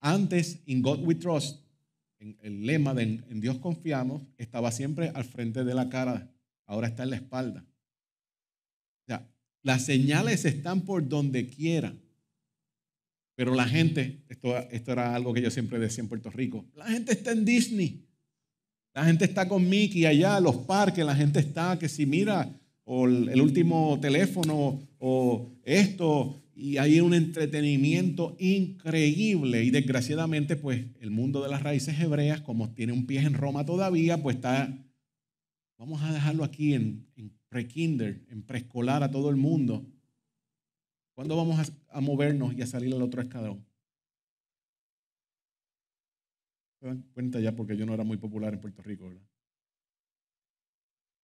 Antes, in God we trust, el lema de en Dios confiamos, estaba siempre al frente de la cara, ahora está en la espalda. Las señales están por donde quiera. Pero la gente, esto, esto era algo que yo siempre decía en Puerto Rico, la gente está en Disney. La gente está con Mickey allá, los parques, la gente está que si mira, el último teléfono, o esto, y hay un entretenimiento increíble. Y desgraciadamente, pues el mundo de las raíces hebreas, como tiene un pie en Roma todavía, pues está, vamos a dejarlo aquí en pre-kinder, en preescolar a todo el mundo. ¿Cuándo vamos a, movernos y a salir al otro escalón? Se dan cuenta ya porque yo no era muy popular en Puerto Rico, ¿verdad?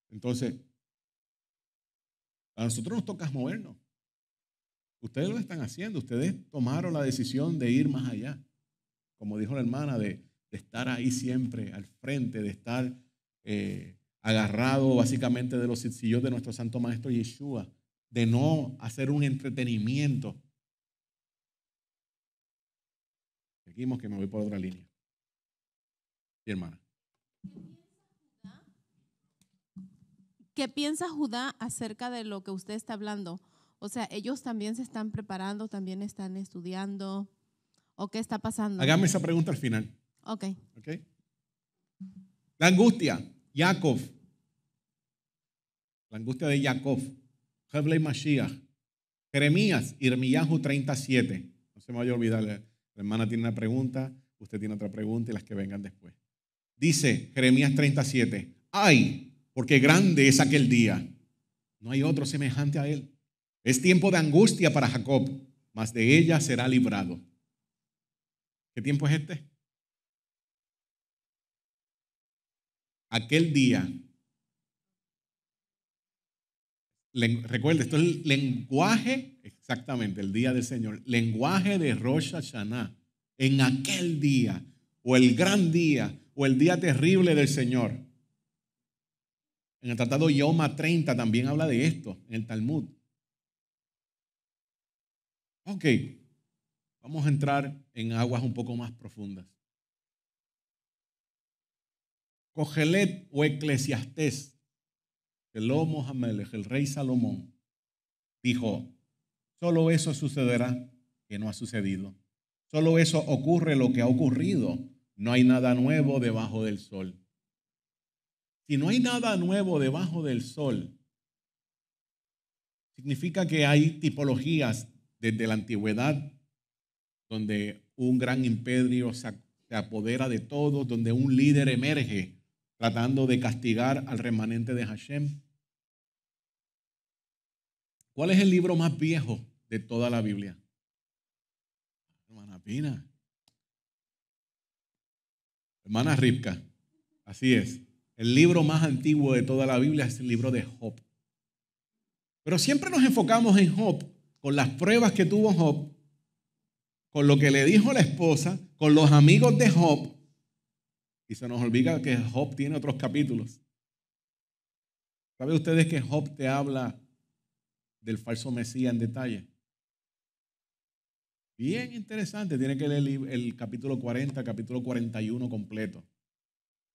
Entonces, a nosotros nos toca movernos. Ustedes lo están haciendo, ustedes tomaron la decisión de ir más allá. Como dijo la hermana, de, estar ahí siempre, al frente, de estar eh, agarrado mm. básicamente de los sencillos de nuestro Santo Maestro Yeshua, de no hacer un entretenimiento. Seguimos que me voy por otra línea. Sí, hermana. ¿Qué piensa Judá acerca de lo que usted está hablando? O sea, ellos también se están preparando, también están estudiando. ¿O qué está pasando? Hágame esa pregunta al final. Ok. okay. La angustia. Jacob, la angustia de Jacob, Heble Mashiach, Jeremías, Irmiyahu 37. No se me vaya a olvidar, la hermana tiene una pregunta, usted tiene otra pregunta y las que vengan después. Dice Jeremías 37, ay, porque grande es aquel día. No hay otro semejante a él. Es tiempo de angustia para Jacob, mas de ella será librado. ¿Qué tiempo es este? aquel día. Recuerde, esto es el lenguaje, exactamente, el día del Señor, lenguaje de Rosh Hashanah, en aquel día, o el gran día, o el día terrible del Señor. En el Tratado Yoma 30 también habla de esto, en el Talmud. Ok, vamos a entrar en aguas un poco más profundas. Cogelet o Eclesiastés, el el rey Salomón, dijo, solo eso sucederá que no ha sucedido. Solo eso ocurre lo que ha ocurrido. No hay nada nuevo debajo del sol. Si no hay nada nuevo debajo del sol, significa que hay tipologías desde la antigüedad donde un gran imperio se apodera de todo, donde un líder emerge tratando de castigar al remanente de Hashem. ¿Cuál es el libro más viejo de toda la Biblia? Hermana Pina. Hermana Ripka. Así es. El libro más antiguo de toda la Biblia es el libro de Job. Pero siempre nos enfocamos en Job, con las pruebas que tuvo Job, con lo que le dijo la esposa, con los amigos de Job, y se nos olvida que Job tiene otros capítulos. ¿Saben ustedes que Job te habla del falso Mesías en detalle? Bien interesante, tiene que leer el, capítulo 40, capítulo 41 completo.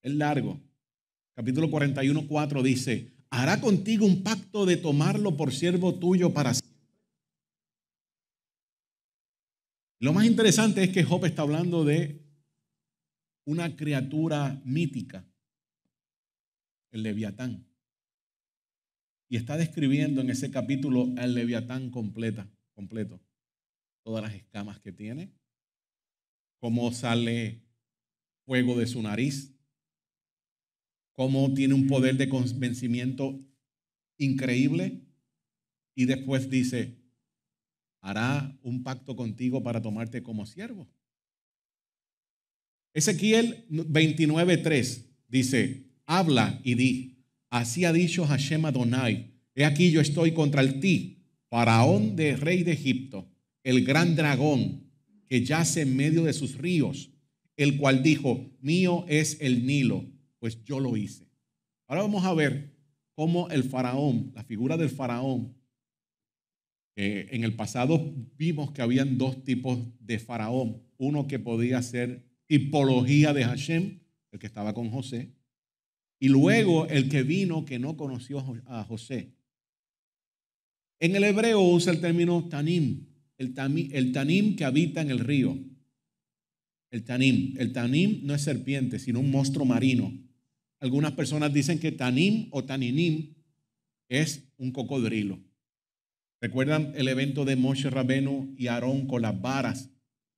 Es largo. Capítulo 41, 4 dice, hará contigo un pacto de tomarlo por siervo tuyo para siempre. Lo más interesante es que Job está hablando de una criatura mítica, el leviatán. Y está describiendo en ese capítulo al leviatán completa, completo. Todas las escamas que tiene, cómo sale fuego de su nariz, cómo tiene un poder de convencimiento increíble. Y después dice, hará un pacto contigo para tomarte como siervo. Ezequiel 29.3 dice, habla y di, así ha dicho Hashem Adonai, he aquí yo estoy contra el ti, faraón de rey de Egipto, el gran dragón que yace en medio de sus ríos, el cual dijo, mío es el Nilo, pues yo lo hice. Ahora vamos a ver cómo el faraón, la figura del faraón, en el pasado vimos que habían dos tipos de faraón, uno que podía ser tipología de Hashem, el que estaba con José, y luego el que vino que no conoció a José. En el hebreo usa el término tanim, el, tanim, el tanim que habita en el río. El tanim. El tanim no es serpiente, sino un monstruo marino. Algunas personas dicen que tanim o taninim es un cocodrilo. ¿Recuerdan el evento de Moshe Rabenu y Aarón con las varas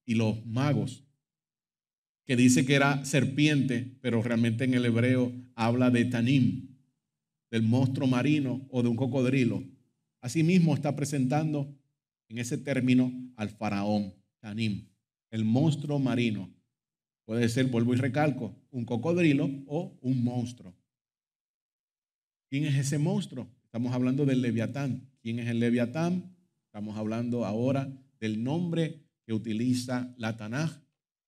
y los magos? que dice que era serpiente, pero realmente en el hebreo habla de tanim, del monstruo marino o de un cocodrilo. Asimismo está presentando en ese término al faraón, tanim, el monstruo marino. Puede ser, vuelvo y recalco, un cocodrilo o un monstruo. ¿Quién es ese monstruo? Estamos hablando del leviatán. ¿Quién es el leviatán? Estamos hablando ahora del nombre que utiliza la Tanaj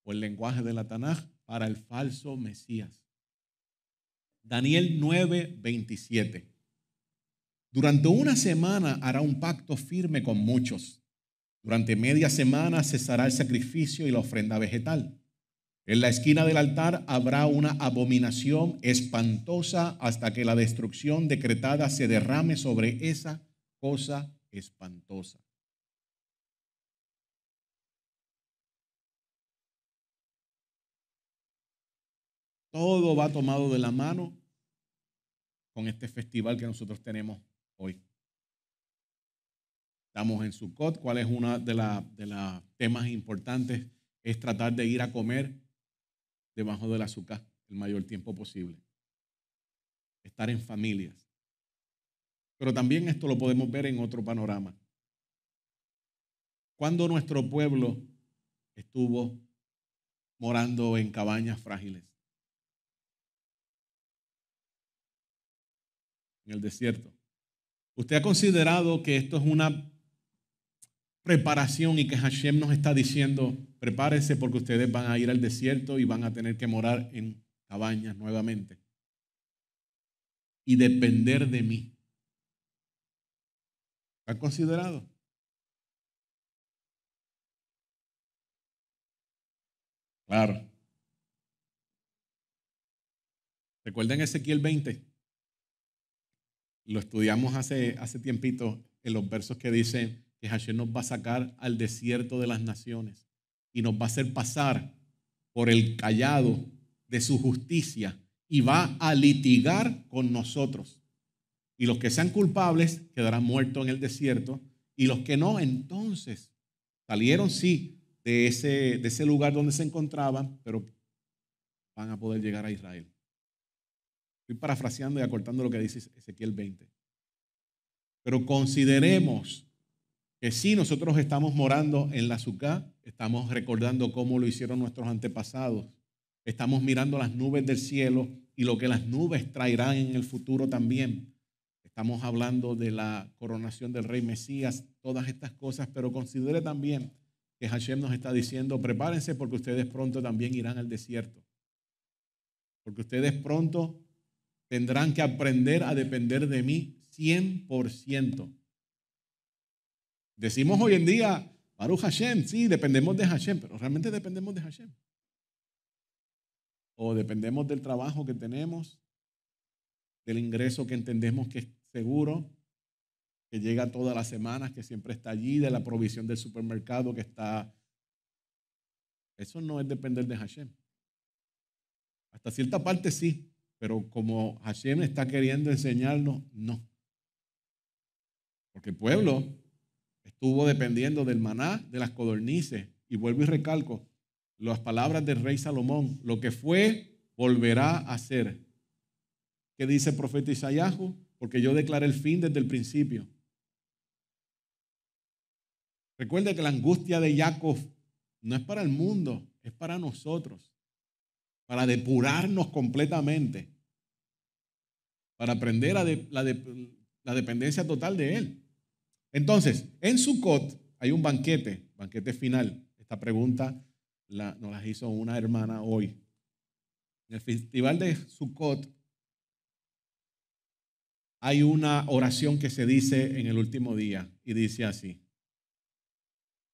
o el lenguaje de la Tanaj, para el falso Mesías. Daniel 9.27 Durante una semana hará un pacto firme con muchos. Durante media semana cesará el sacrificio y la ofrenda vegetal. En la esquina del altar habrá una abominación espantosa hasta que la destrucción decretada se derrame sobre esa cosa espantosa. Todo va tomado de la mano con este festival que nosotros tenemos hoy. Estamos en Sucot, cuál es uno de los temas importantes, es tratar de ir a comer debajo del azúcar el mayor tiempo posible. Estar en familias. Pero también esto lo podemos ver en otro panorama. Cuando nuestro pueblo estuvo morando en cabañas frágiles, en el desierto. ¿Usted ha considerado que esto es una preparación y que Hashem nos está diciendo, prepárese porque ustedes van a ir al desierto y van a tener que morar en cabañas nuevamente? Y depender de mí. ¿Ha considerado? Claro. ¿Recuerdan Ezequiel 20? Lo estudiamos hace, hace tiempito en los versos que dicen que Hashem nos va a sacar al desierto de las naciones y nos va a hacer pasar por el callado de su justicia y va a litigar con nosotros. Y los que sean culpables quedarán muertos en el desierto y los que no, entonces salieron sí de ese, de ese lugar donde se encontraban, pero van a poder llegar a Israel. Estoy parafraseando y acortando lo que dice Ezequiel 20. Pero consideremos que si nosotros estamos morando en la Sucá, estamos recordando cómo lo hicieron nuestros antepasados, estamos mirando las nubes del cielo y lo que las nubes traerán en el futuro también. Estamos hablando de la coronación del rey Mesías, todas estas cosas, pero considere también que Hashem nos está diciendo, prepárense porque ustedes pronto también irán al desierto, porque ustedes pronto Tendrán que aprender a depender de mí 100%. Decimos hoy en día, Baruch Hashem, sí, dependemos de Hashem, pero realmente dependemos de Hashem. O dependemos del trabajo que tenemos, del ingreso que entendemos que es seguro, que llega todas las semanas, que siempre está allí, de la provisión del supermercado que está... Eso no es depender de Hashem. Hasta cierta parte sí, pero como Hashem está queriendo enseñarnos, no. Porque el pueblo estuvo dependiendo del maná, de las codornices. Y vuelvo y recalco las palabras del rey Salomón. Lo que fue, volverá a ser. ¿Qué dice el profeta Isaías? Porque yo declaré el fin desde el principio. Recuerde que la angustia de Jacob no es para el mundo, es para nosotros para depurarnos completamente, para aprender la, la, dependencia total de Él. Entonces, en Sukkot hay un banquete, banquete final. Esta pregunta la, nos la hizo una hermana hoy. En el festival de Sukkot hay una oración que se dice en el último día y dice así.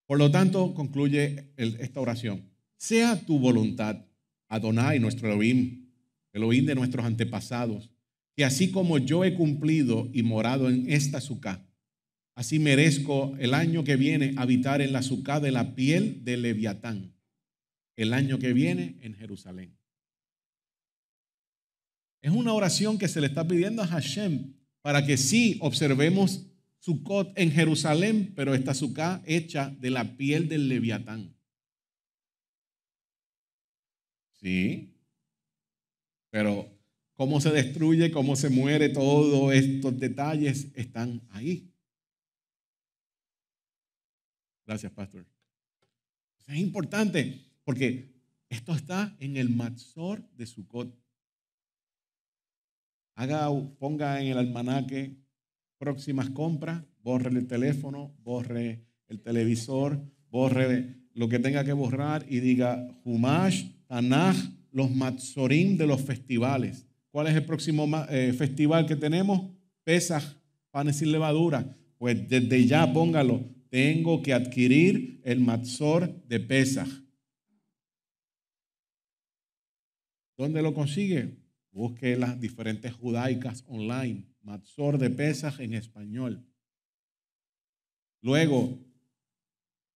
Por lo tanto, concluye esta oración. Sea tu voluntad Adonai, nuestro Elohim, Elohim de nuestros antepasados, que así como yo he cumplido y morado en esta suca, así merezco el año que viene habitar en la suca de la piel del Leviatán, el año que viene en Jerusalén. Es una oración que se le está pidiendo a Hashem para que sí observemos Sucot en Jerusalén, pero esta suca hecha de la piel del Leviatán. Pero cómo se destruye, cómo se muere, todos estos detalles están ahí. Gracias, pastor. Es importante porque esto está en el Matzor de Sukkot. Haga, ponga en el almanaque próximas compras, borre el teléfono, borre el televisor, borre lo que tenga que borrar y diga Humash Tanaj, los Matzorim de los festivales. ¿Cuál es el próximo eh, festival que tenemos? Pesaj, panes sin levadura. Pues desde ya póngalo, tengo que adquirir el Matzor de Pesaj. ¿Dónde lo consigue? Busque las diferentes judaicas online. Matsor de Pesaj en español. Luego,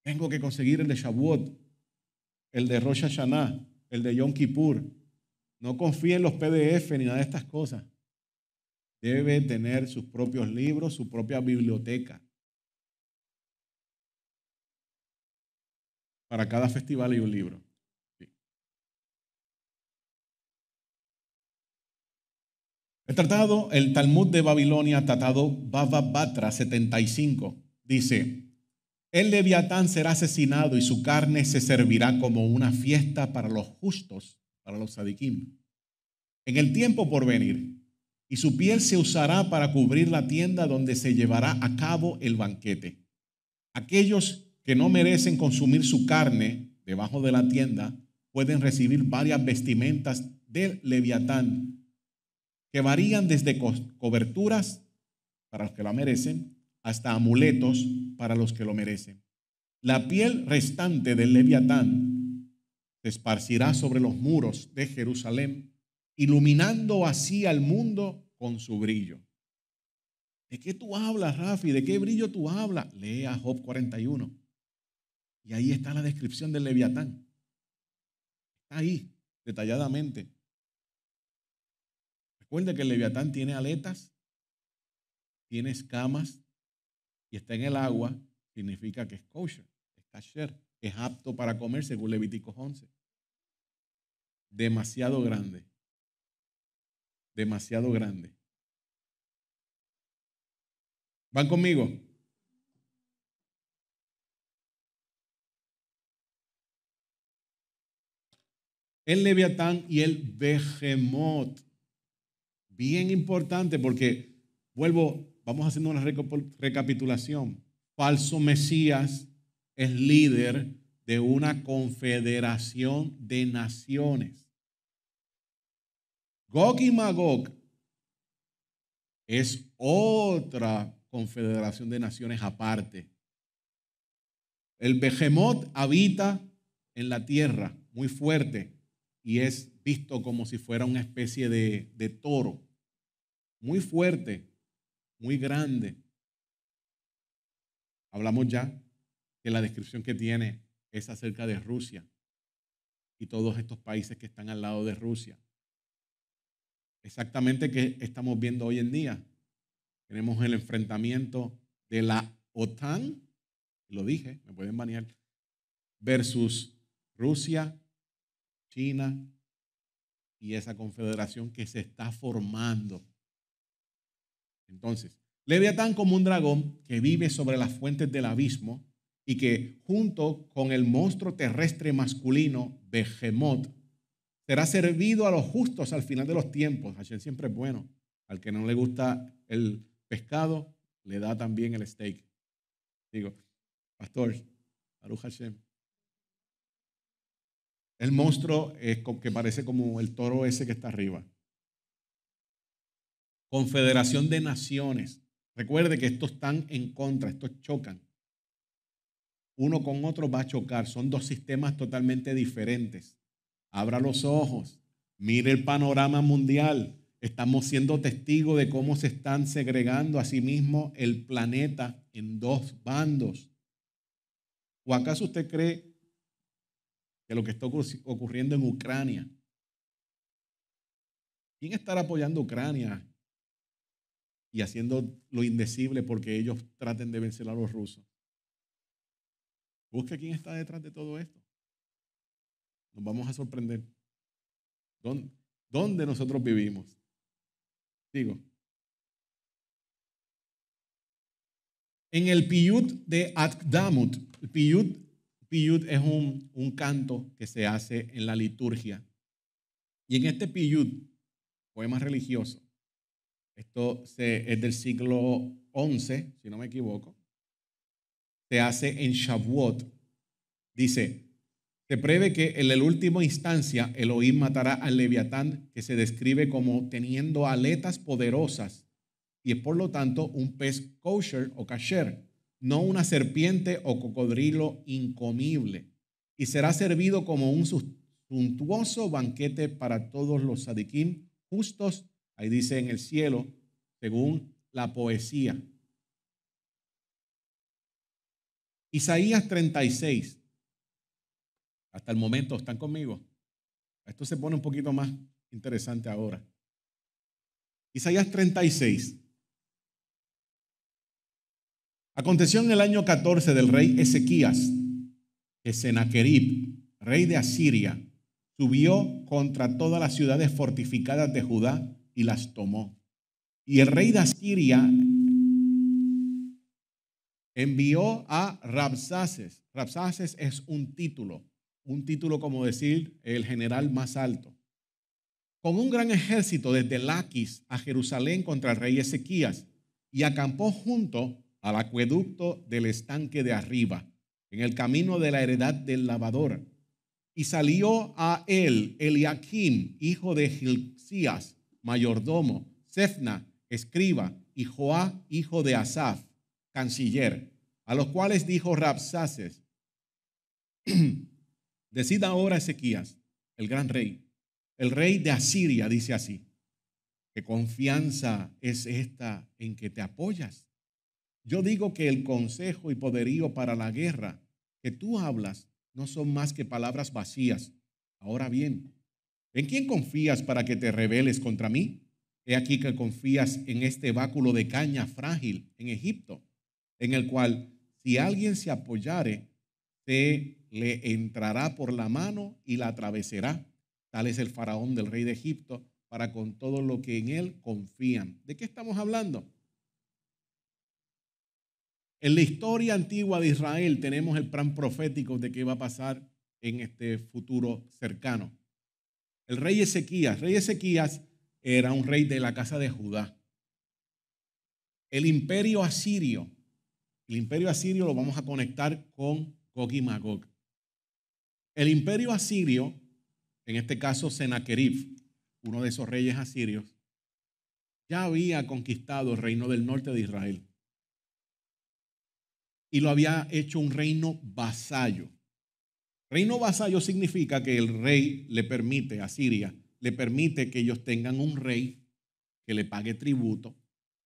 tengo que conseguir el de Shavuot, el de Rosh Hashanah el de Yom Kippur. No confíe en los PDF ni nada de estas cosas. Debe tener sus propios libros, su propia biblioteca. Para cada festival hay un libro. El tratado, el Talmud de Babilonia, tratado Baba Batra 75, dice, el leviatán será asesinado y su carne se servirá como una fiesta para los justos, para los sadiquim. En el tiempo por venir, y su piel se usará para cubrir la tienda donde se llevará a cabo el banquete. Aquellos que no merecen consumir su carne debajo de la tienda pueden recibir varias vestimentas del leviatán que varían desde coberturas para los que la merecen hasta amuletos para los que lo merecen. La piel restante del leviatán se esparcirá sobre los muros de Jerusalén, iluminando así al mundo con su brillo. ¿De qué tú hablas, Rafi? ¿De qué brillo tú hablas? a Job 41. Y ahí está la descripción del leviatán. Está ahí, detalladamente. Recuerde que el leviatán tiene aletas, tiene escamas, y está en el agua, significa que es kosher, es es apto para comer según levítico 11. Demasiado grande. Demasiado grande. ¿Van conmigo? El leviatán y el behemoth. Bien importante porque, vuelvo, Vamos haciendo una recapitulación. Falso Mesías es líder de una confederación de naciones. Gog y Magog es otra confederación de naciones aparte. El Behemoth habita en la tierra muy fuerte y es visto como si fuera una especie de, de toro, muy fuerte, muy grande. Hablamos ya que la descripción que tiene es acerca de Rusia y todos estos países que están al lado de Rusia. Exactamente que estamos viendo hoy en día. Tenemos el enfrentamiento de la OTAN, lo dije, me pueden banear, versus Rusia, China y esa confederación que se está formando entonces, Leviatán como un dragón que vive sobre las fuentes del abismo y que junto con el monstruo terrestre masculino Behemoth será servido a los justos al final de los tiempos. Hashem siempre es bueno. Al que no le gusta el pescado, le da también el steak. Digo, pastor, Baruch Hashem. El monstruo es que parece como el toro ese que está arriba. Confederación de Naciones. Recuerde que estos están en contra, estos chocan. Uno con otro va a chocar, son dos sistemas totalmente diferentes. Abra los ojos, mire el panorama mundial. Estamos siendo testigos de cómo se están segregando a sí mismo el planeta en dos bandos. ¿O acaso usted cree que lo que está ocurriendo en Ucrania? ¿Quién estará apoyando a Ucrania? y haciendo lo indecible porque ellos traten de vencer a los rusos. Busca quién está detrás de todo esto. Nos vamos a sorprender. ¿Dónde, nosotros vivimos? Digo. En el piyut de Atdamut. el piyut, es un, un canto que se hace en la liturgia. Y en este piyut, poema religioso, esto se, es del siglo XI, si no me equivoco. Se hace en Shavuot. Dice, se prevé que en la última instancia Elohim matará al leviatán que se describe como teniendo aletas poderosas y es por lo tanto un pez kosher o kasher, no una serpiente o cocodrilo incomible, y será servido como un suntuoso banquete para todos los sadikim justos Ahí dice en el cielo, según la poesía. Isaías 36. Hasta el momento, ¿están conmigo? Esto se pone un poquito más interesante ahora. Isaías 36. Aconteció en el año 14 del rey Ezequías que Senaquerib, rey de Asiria, subió contra todas las ciudades fortificadas de Judá y las tomó. Y el rey de Asiria envió a Rabsaces. Rabsaces es un título, un título como decir el general más alto. Con un gran ejército desde Laquis a Jerusalén contra el rey Ezequías y acampó junto al acueducto del estanque de arriba, en el camino de la heredad del lavador. Y salió a él Eliakim, hijo de Gilcías, mayordomo, Sefna, escriba, y Joá, hijo de Asaf, canciller, a los cuales dijo Rapsaces, decida ahora Ezequías, el gran rey, el rey de Asiria, dice así, ¿qué confianza es esta en que te apoyas? Yo digo que el consejo y poderío para la guerra que tú hablas no son más que palabras vacías. Ahora bien, ¿En quién confías para que te rebeles contra mí? He aquí que confías en este báculo de caña frágil en Egipto, en el cual si alguien se apoyare, se le entrará por la mano y la atravesará. Tal es el faraón del rey de Egipto para con todo lo que en él confían. ¿De qué estamos hablando? En la historia antigua de Israel tenemos el plan profético de qué va a pasar en este futuro cercano el rey Ezequías. Rey Ezequías era un rey de la casa de Judá. El imperio asirio, el imperio asirio lo vamos a conectar con Gog y Magog. El imperio asirio, en este caso Senaquerib, uno de esos reyes asirios, ya había conquistado el reino del norte de Israel. Y lo había hecho un reino vasallo. Reino vasallo significa que el rey le permite a Siria, le permite que ellos tengan un rey que le pague tributo,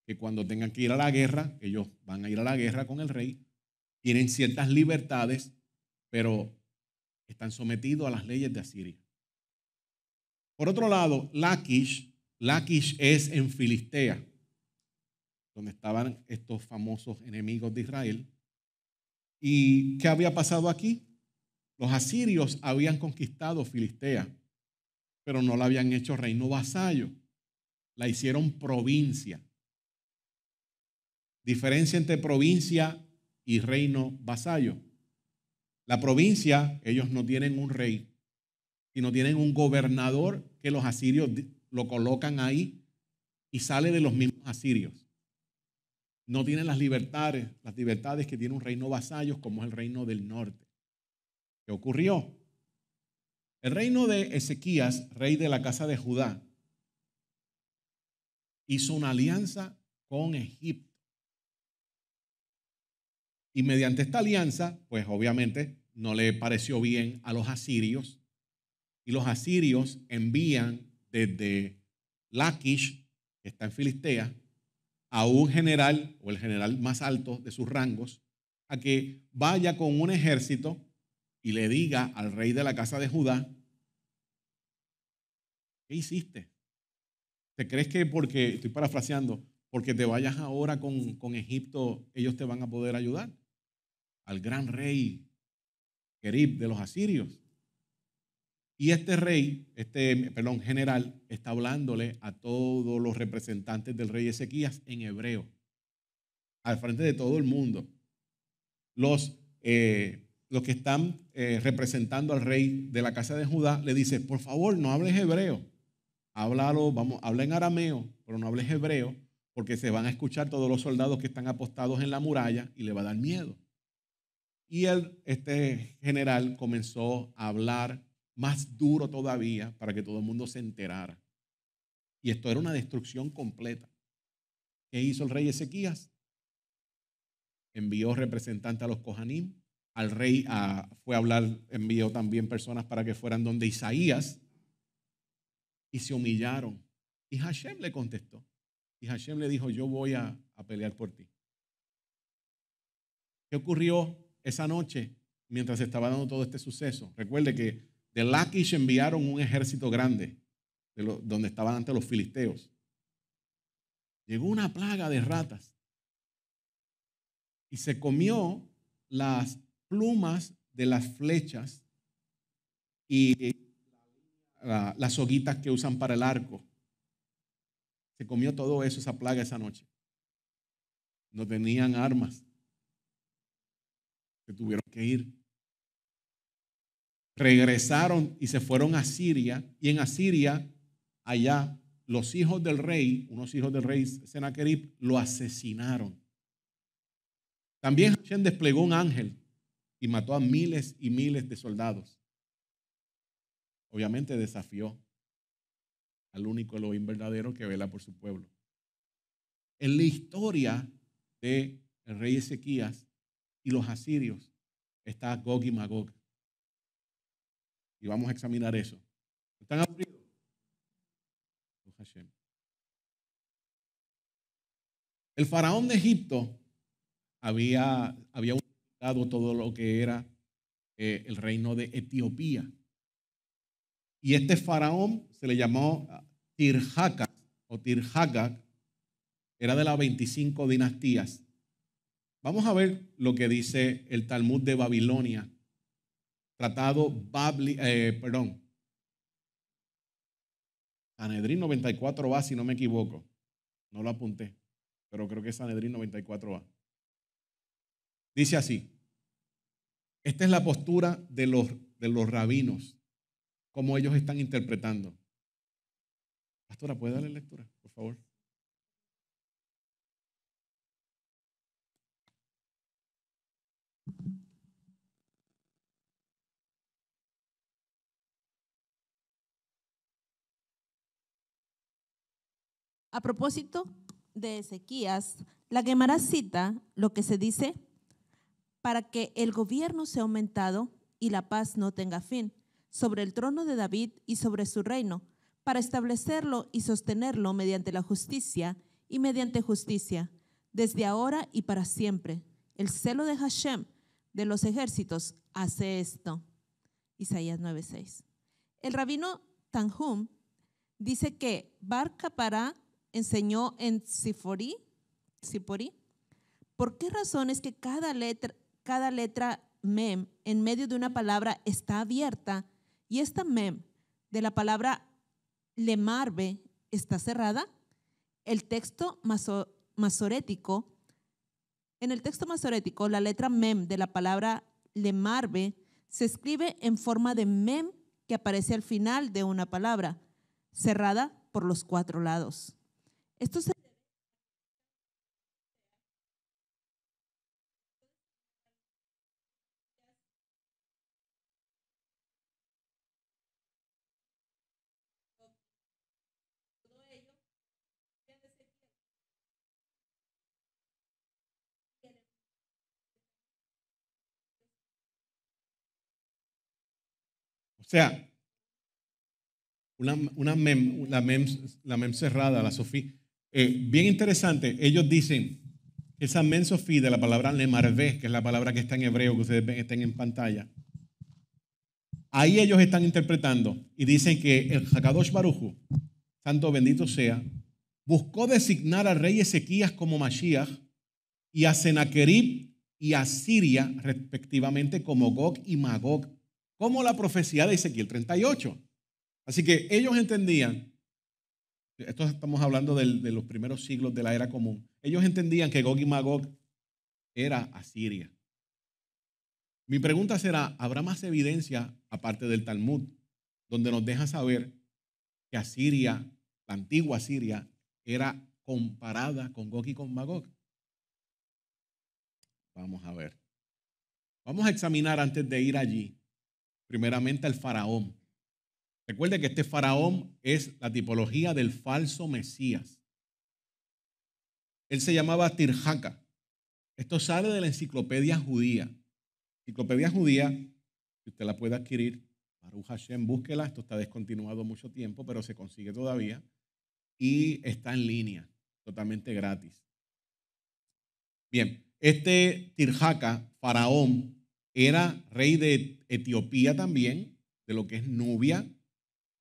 que cuando tengan que ir a la guerra, ellos van a ir a la guerra con el rey, tienen ciertas libertades, pero están sometidos a las leyes de Asiria. Por otro lado, Lakish, Lakish es en Filistea, donde estaban estos famosos enemigos de Israel. ¿Y qué había pasado aquí? Los asirios habían conquistado Filistea, pero no la habían hecho reino vasallo, la hicieron provincia. Diferencia entre provincia y reino vasallo. La provincia, ellos no tienen un rey, sino tienen un gobernador que los asirios lo colocan ahí y sale de los mismos asirios. No tienen las libertades, las libertades que tiene un reino vasallo como es el reino del norte. ¿Qué ocurrió? El reino de Ezequías, rey de la casa de Judá, hizo una alianza con Egipto. Y mediante esta alianza, pues obviamente no le pareció bien a los asirios. Y los asirios envían desde Lakish, que está en Filistea, a un general o el general más alto de sus rangos, a que vaya con un ejército y le diga al rey de la casa de Judá, ¿qué hiciste? ¿Te crees que porque, estoy parafraseando, porque te vayas ahora con, Egipto, ellos te van a poder ayudar? Al gran rey Kerib de los asirios. Y este rey, este, perdón, general, está hablándole a todos los representantes del rey Ezequías en hebreo, al frente de todo el mundo. Los eh, los que están eh, representando al rey de la casa de Judá, le dice, por favor, no hables hebreo. Háblalo, vamos, habla en arameo, pero no hables hebreo, porque se van a escuchar todos los soldados que están apostados en la muralla y le va a dar miedo. Y el, este general comenzó a hablar más duro todavía para que todo el mundo se enterara. Y esto era una destrucción completa. ¿Qué hizo el rey Ezequías? Envió representante a los Cojanim al rey, fue a hablar, envió también personas para que fueran donde Isaías y se humillaron. Y Hashem le contestó. Y Hashem le dijo, yo voy a, pelear por ti. ¿Qué ocurrió esa noche mientras se estaba dando todo este suceso? Recuerde que de Lakish enviaron un ejército grande, donde estaban ante los filisteos. Llegó una plaga de ratas y se comió las plumas de las flechas y las hoguitas que usan para el arco. Se comió todo eso, esa plaga esa noche. No tenían armas. Se tuvieron que ir. Regresaron y se fueron a Siria. Y en Asiria, allá, los hijos del rey, unos hijos del rey Senaquerib, lo asesinaron. También Hashem desplegó un ángel y mató a miles y miles de soldados. Obviamente desafió al único Elohim verdadero que vela por su pueblo. En la historia de el rey Ezequías y los asirios está Gog y Magog. Y vamos a examinar eso. ¿Están aburridos? El faraón de Egipto había, había un todo lo que era eh, el reino de Etiopía. Y este faraón se le llamó ah, Tirhaka o Tirhaka, era de las 25 dinastías. Vamos a ver lo que dice el Talmud de Babilonia, tratado Babli, eh, perdón, Sanedrín 94a, si no me equivoco. No lo apunté, pero creo que es Sanedrín 94a. Dice así, esta es la postura de los, de los rabinos, como ellos están interpretando. Pastora, ¿puede darle lectura, por favor? A propósito de Ezequías, la Gemara cita lo que se dice para que el gobierno sea aumentado y la paz no tenga fin, sobre el trono de David y sobre su reino, para establecerlo y sostenerlo mediante la justicia y mediante justicia, desde ahora y para siempre. El celo de Hashem de los ejércitos hace esto. Isaías 9:6. El rabino Tanhum dice que Bar Kapara enseñó en Sifori Sifori por qué razón es que cada letra, cada letra mem en medio de una palabra está abierta y esta mem de la palabra lemarbe está cerrada, el texto masorético, en el texto masorético, la letra mem de la palabra lemarbe se escribe en forma de mem que aparece al final de una palabra, cerrada por los cuatro lados. Esto se sea, una, una mem, la, mem, cerrada, la sofí. Eh, bien interesante, ellos dicen, esa mem sofí de la palabra Nemarvé, que es la palabra que está en hebreo, que ustedes ven, estén en pantalla. Ahí ellos están interpretando y dicen que el Hakadosh barujo santo bendito sea, buscó designar al rey Ezequías como Mashiach y a Senaquerib y a Siria respectivamente como Gog y Magog como la profecía de Ezequiel 38. Así que ellos entendían, esto estamos hablando de los primeros siglos de la era común, ellos entendían que Gog y Magog era Asiria. Mi pregunta será, ¿habrá más evidencia aparte del Talmud, donde nos deja saber que Asiria, la antigua Asiria, era comparada con Gog y con Magog? Vamos a ver. Vamos a examinar antes de ir allí primeramente al faraón. Recuerde que este faraón es la tipología del falso Mesías. Él se llamaba Tirjaka. Esto sale de la enciclopedia judía. Enciclopedia judía, si usted la puede adquirir, Baruch Hashem, búsquela. Esto está descontinuado mucho tiempo, pero se consigue todavía. Y está en línea, totalmente gratis. Bien, este Tirjaka, faraón, era rey de Etiopía también, de lo que es Nubia.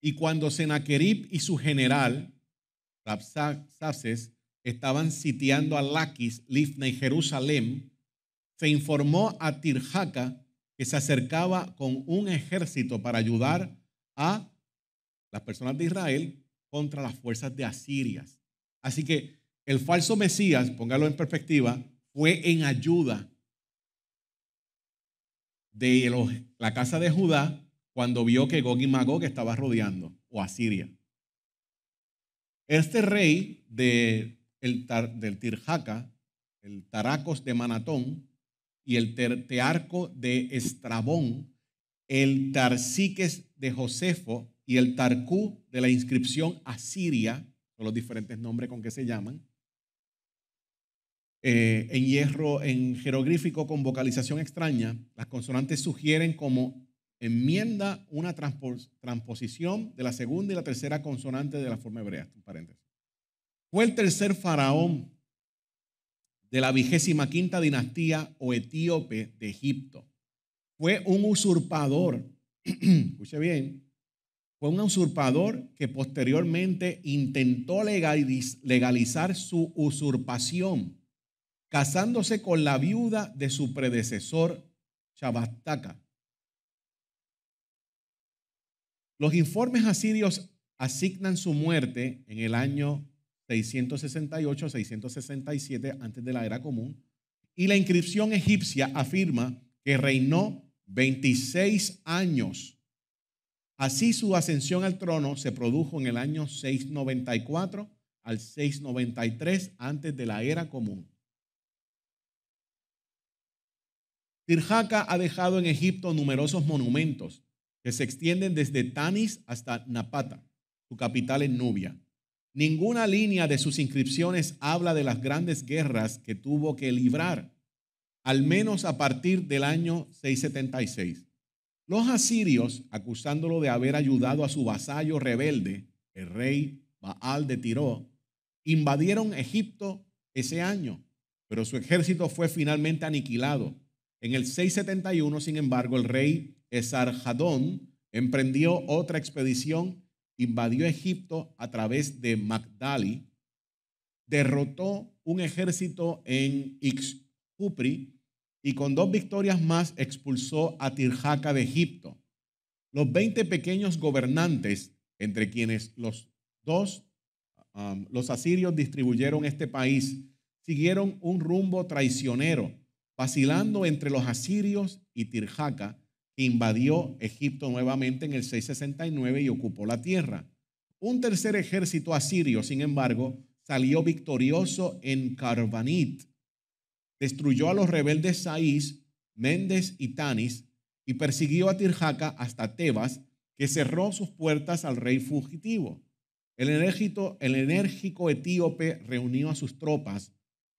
Y cuando Senaquerib y su general, Rapsaces, estaban sitiando a Laquis, Lifna y Jerusalén, se informó a Tirjaca que se acercaba con un ejército para ayudar a las personas de Israel contra las fuerzas de Asirias. Así que el falso Mesías, póngalo en perspectiva, fue en ayuda de la casa de Judá cuando vio que Gog y Magog estaba rodeando, o Asiria. Este rey de, el, del Tirjaca, el Taracos de Manatón y el Tearco de Estrabón, el Tarsiques de Josefo y el Tarcú de la inscripción Asiria, son los diferentes nombres con que se llaman, eh, en hierro, en jeroglífico con vocalización extraña, las consonantes sugieren como enmienda una transposición de la segunda y la tercera consonante de la forma hebrea. Fue el tercer faraón de la vigésima quinta dinastía o etíope de Egipto. Fue un usurpador, escuche bien, fue un usurpador que posteriormente intentó legalizar su usurpación casándose con la viuda de su predecesor, Chabastaca. Los informes asirios asignan su muerte en el año 668-667 antes de la era común y la inscripción egipcia afirma que reinó 26 años. Así su ascensión al trono se produjo en el año 694 al 693 antes de la era común. Tirjaka ha dejado en Egipto numerosos monumentos que se extienden desde Tanis hasta Napata, su capital en Nubia. Ninguna línea de sus inscripciones habla de las grandes guerras que tuvo que librar, al menos a partir del año 676. Los asirios, acusándolo de haber ayudado a su vasallo rebelde, el rey Baal de Tiró, invadieron Egipto ese año, pero su ejército fue finalmente aniquilado en el 671, sin embargo, el rey Esarhadón emprendió otra expedición, invadió Egipto a través de Magdali, derrotó un ejército en Ixupri y con dos victorias más expulsó a Tirjaca de Egipto. Los 20 pequeños gobernantes, entre quienes los dos, um, los asirios distribuyeron este país, siguieron un rumbo traicionero vacilando entre los asirios y Tirjaca, invadió Egipto nuevamente en el 669 y ocupó la tierra. Un tercer ejército asirio, sin embargo, salió victorioso en Carvanit. Destruyó a los rebeldes Saís, Méndez y Tanis y persiguió a Tirjaca hasta Tebas, que cerró sus puertas al rey fugitivo. el enérgico etíope reunió a sus tropas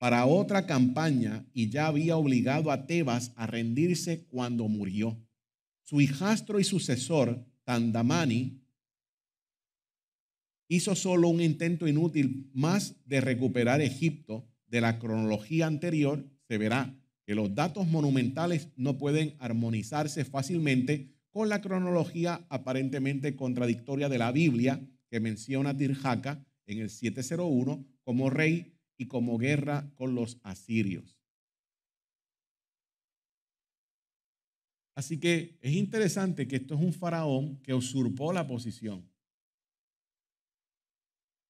para otra campaña y ya había obligado a Tebas a rendirse cuando murió. Su hijastro y sucesor, Tandamani, hizo solo un intento inútil más de recuperar Egipto de la cronología anterior, se verá que los datos monumentales no pueden armonizarse fácilmente con la cronología aparentemente contradictoria de la Biblia que menciona a en el 701 como rey y como guerra con los asirios. Así que es interesante que esto es un faraón que usurpó la posición.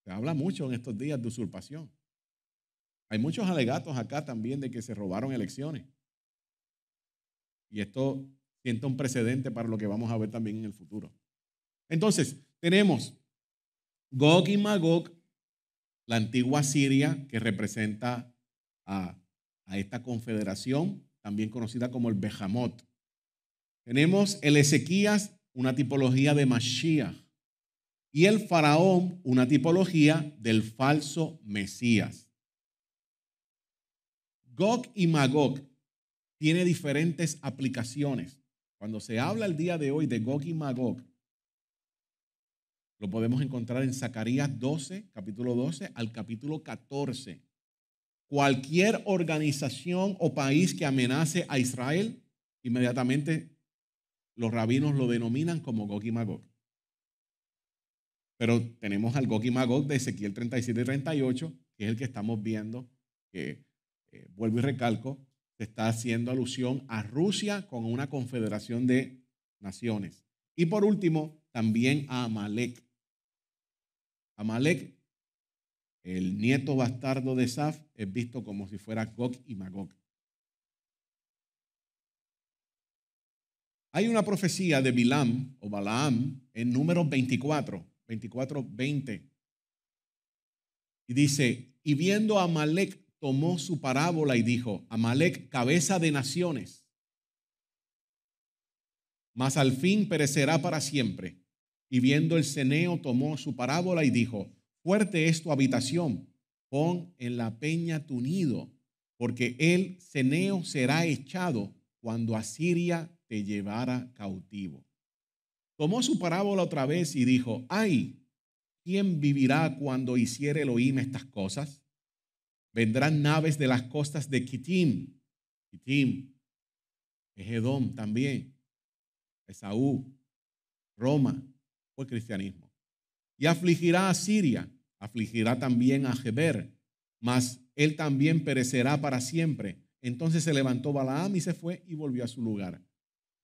Se habla mucho en estos días de usurpación. Hay muchos alegatos acá también de que se robaron elecciones. Y esto sienta un precedente para lo que vamos a ver también en el futuro. Entonces, tenemos Gog y Magog la antigua Siria, que representa a, esta confederación, también conocida como el Bejamot. Tenemos el Ezequías, una tipología de Mashiach, y el Faraón, una tipología del falso Mesías. Gog y Magog tiene diferentes aplicaciones. Cuando se habla el día de hoy de Gog y Magog, lo podemos encontrar en Zacarías 12, capítulo 12 al capítulo 14. Cualquier organización o país que amenace a Israel, inmediatamente los rabinos lo denominan como Gog y Magog. Pero tenemos al Gog y Magog de Ezequiel 37 y 38, que es el que estamos viendo, que eh, vuelvo y recalco, se está haciendo alusión a Rusia con una confederación de naciones. Y por último, también a Amalek, Amalek, el nieto bastardo de Saf, es visto como si fuera Gok y Magog. Hay una profecía de Bilam o Balaam en Número 24, 24, 20. Y dice, y viendo Amalek, tomó su parábola y dijo, Amalek, cabeza de naciones, mas al fin perecerá para siempre. Y viendo el ceneo, tomó su parábola y dijo, fuerte es tu habitación, pon en la peña tu nido, porque el ceneo será echado cuando Asiria te llevara cautivo. Tomó su parábola otra vez y dijo, ay, ¿quién vivirá cuando hiciere Elohim estas cosas? Vendrán naves de las costas de Kitim. Kitim es también, Esaú, Roma, fue cristianismo. Y afligirá a Siria, afligirá también a Geber, mas él también perecerá para siempre. Entonces se levantó Balaam y se fue y volvió a su lugar.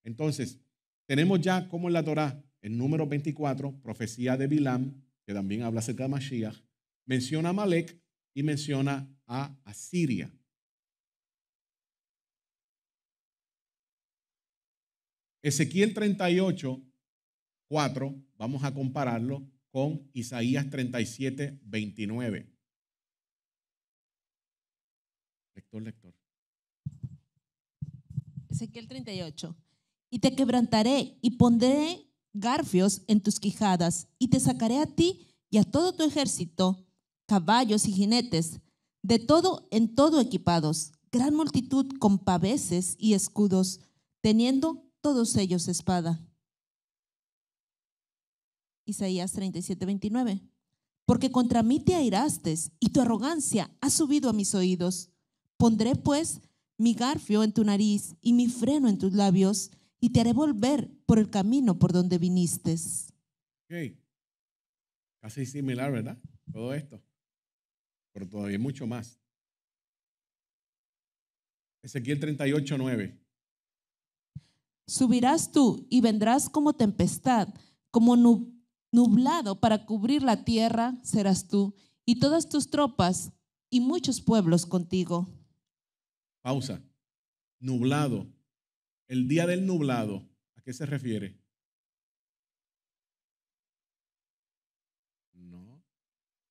Entonces, tenemos ya como en la Torá, en número 24, profecía de Bilam, que también habla acerca de Mashiach, menciona a Malek y menciona a Asiria. Ezequiel 38, 4 Vamos a compararlo con Isaías 37, 29. Lector, lector. Ezequiel 38. Y te quebrantaré y pondré garfios en tus quijadas y te sacaré a ti y a todo tu ejército, caballos y jinetes, de todo en todo equipados, gran multitud con paveses y escudos, teniendo todos ellos espada. Isaías 37, 29. Porque contra mí te airaste y tu arrogancia ha subido a mis oídos. Pondré pues mi garfio en tu nariz y mi freno en tus labios y te haré volver por el camino por donde viniste. Casi similar, ¿verdad? Todo esto. Pero todavía mucho más. Ezequiel 38, 9. Subirás tú y vendrás como tempestad, como, nube nublado para cubrir la tierra serás tú y todas tus tropas y muchos pueblos contigo. Pausa. Nublado. El día del nublado, ¿a qué se refiere? No.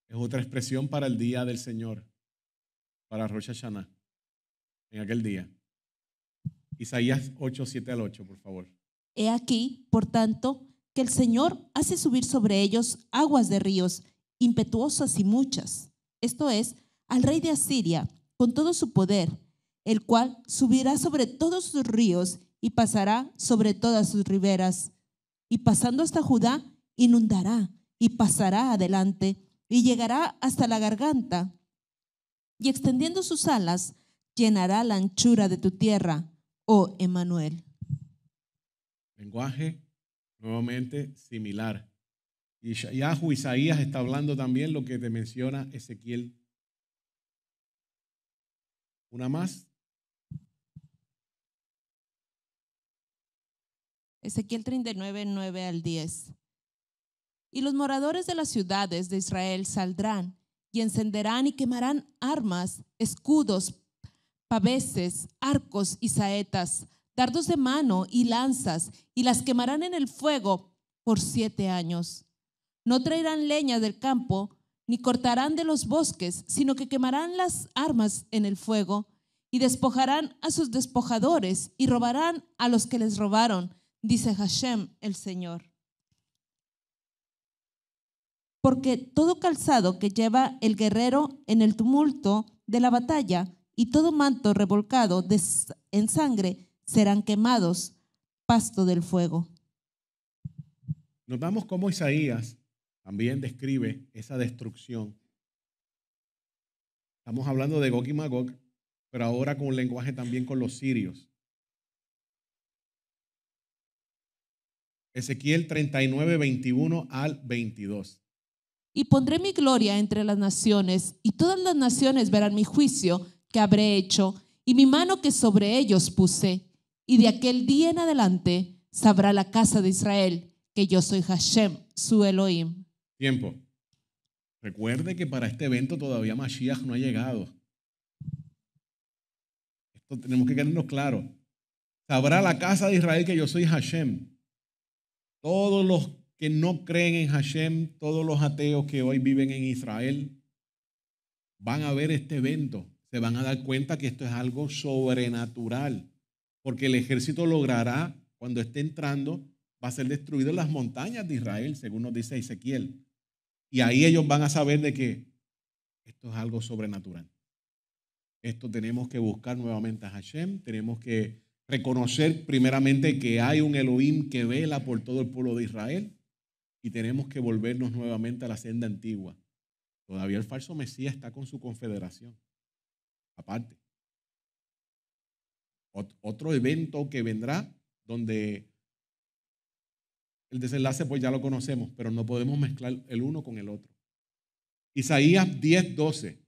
Es otra expresión para el día del Señor, para Rosh Hashanah, en aquel día. Isaías 8, 7 al 8, por favor. He aquí, por tanto, que el Señor hace subir sobre ellos aguas de ríos, impetuosas y muchas, esto es, al rey de Asiria, con todo su poder, el cual subirá sobre todos sus ríos y pasará sobre todas sus riberas, y pasando hasta Judá, inundará y pasará adelante, y llegará hasta la garganta, y extendiendo sus alas, llenará la anchura de tu tierra, oh Emmanuel. Lenguaje nuevamente similar. Y Yahu Isaías está hablando también lo que te menciona Ezequiel. Una más. Ezequiel 39, 9 al 10. Y los moradores de las ciudades de Israel saldrán y encenderán y quemarán armas, escudos, paveses, arcos y saetas cardos de mano y lanzas, y las quemarán en el fuego por siete años. No traerán leña del campo, ni cortarán de los bosques, sino que quemarán las armas en el fuego, y despojarán a sus despojadores, y robarán a los que les robaron, dice Hashem el Señor. Porque todo calzado que lleva el guerrero en el tumulto de la batalla, y todo manto revolcado en sangre serán quemados, pasto del fuego. Notamos cómo Isaías también describe esa destrucción. Estamos hablando de Gog y Magog, pero ahora con un lenguaje también con los sirios. Ezequiel 39, 21 al 22. Y pondré mi gloria entre las naciones, y todas las naciones verán mi juicio que habré hecho, y mi mano que sobre ellos puse y de aquel día en adelante sabrá la casa de Israel que yo soy Hashem, su Elohim. Tiempo. Recuerde que para este evento todavía Mashiach no ha llegado. Esto tenemos que quedarnos claro. Sabrá la casa de Israel que yo soy Hashem. Todos los que no creen en Hashem, todos los ateos que hoy viven en Israel, van a ver este evento. Se van a dar cuenta que esto es algo sobrenatural porque el ejército logrará, cuando esté entrando, va a ser destruido en las montañas de Israel, según nos dice Ezequiel. Y ahí ellos van a saber de que esto es algo sobrenatural. Esto tenemos que buscar nuevamente a Hashem, tenemos que reconocer primeramente que hay un Elohim que vela por todo el pueblo de Israel y tenemos que volvernos nuevamente a la senda antigua. Todavía el falso Mesías está con su confederación, aparte otro evento que vendrá donde el desenlace pues ya lo conocemos, pero no podemos mezclar el uno con el otro. Isaías 10.12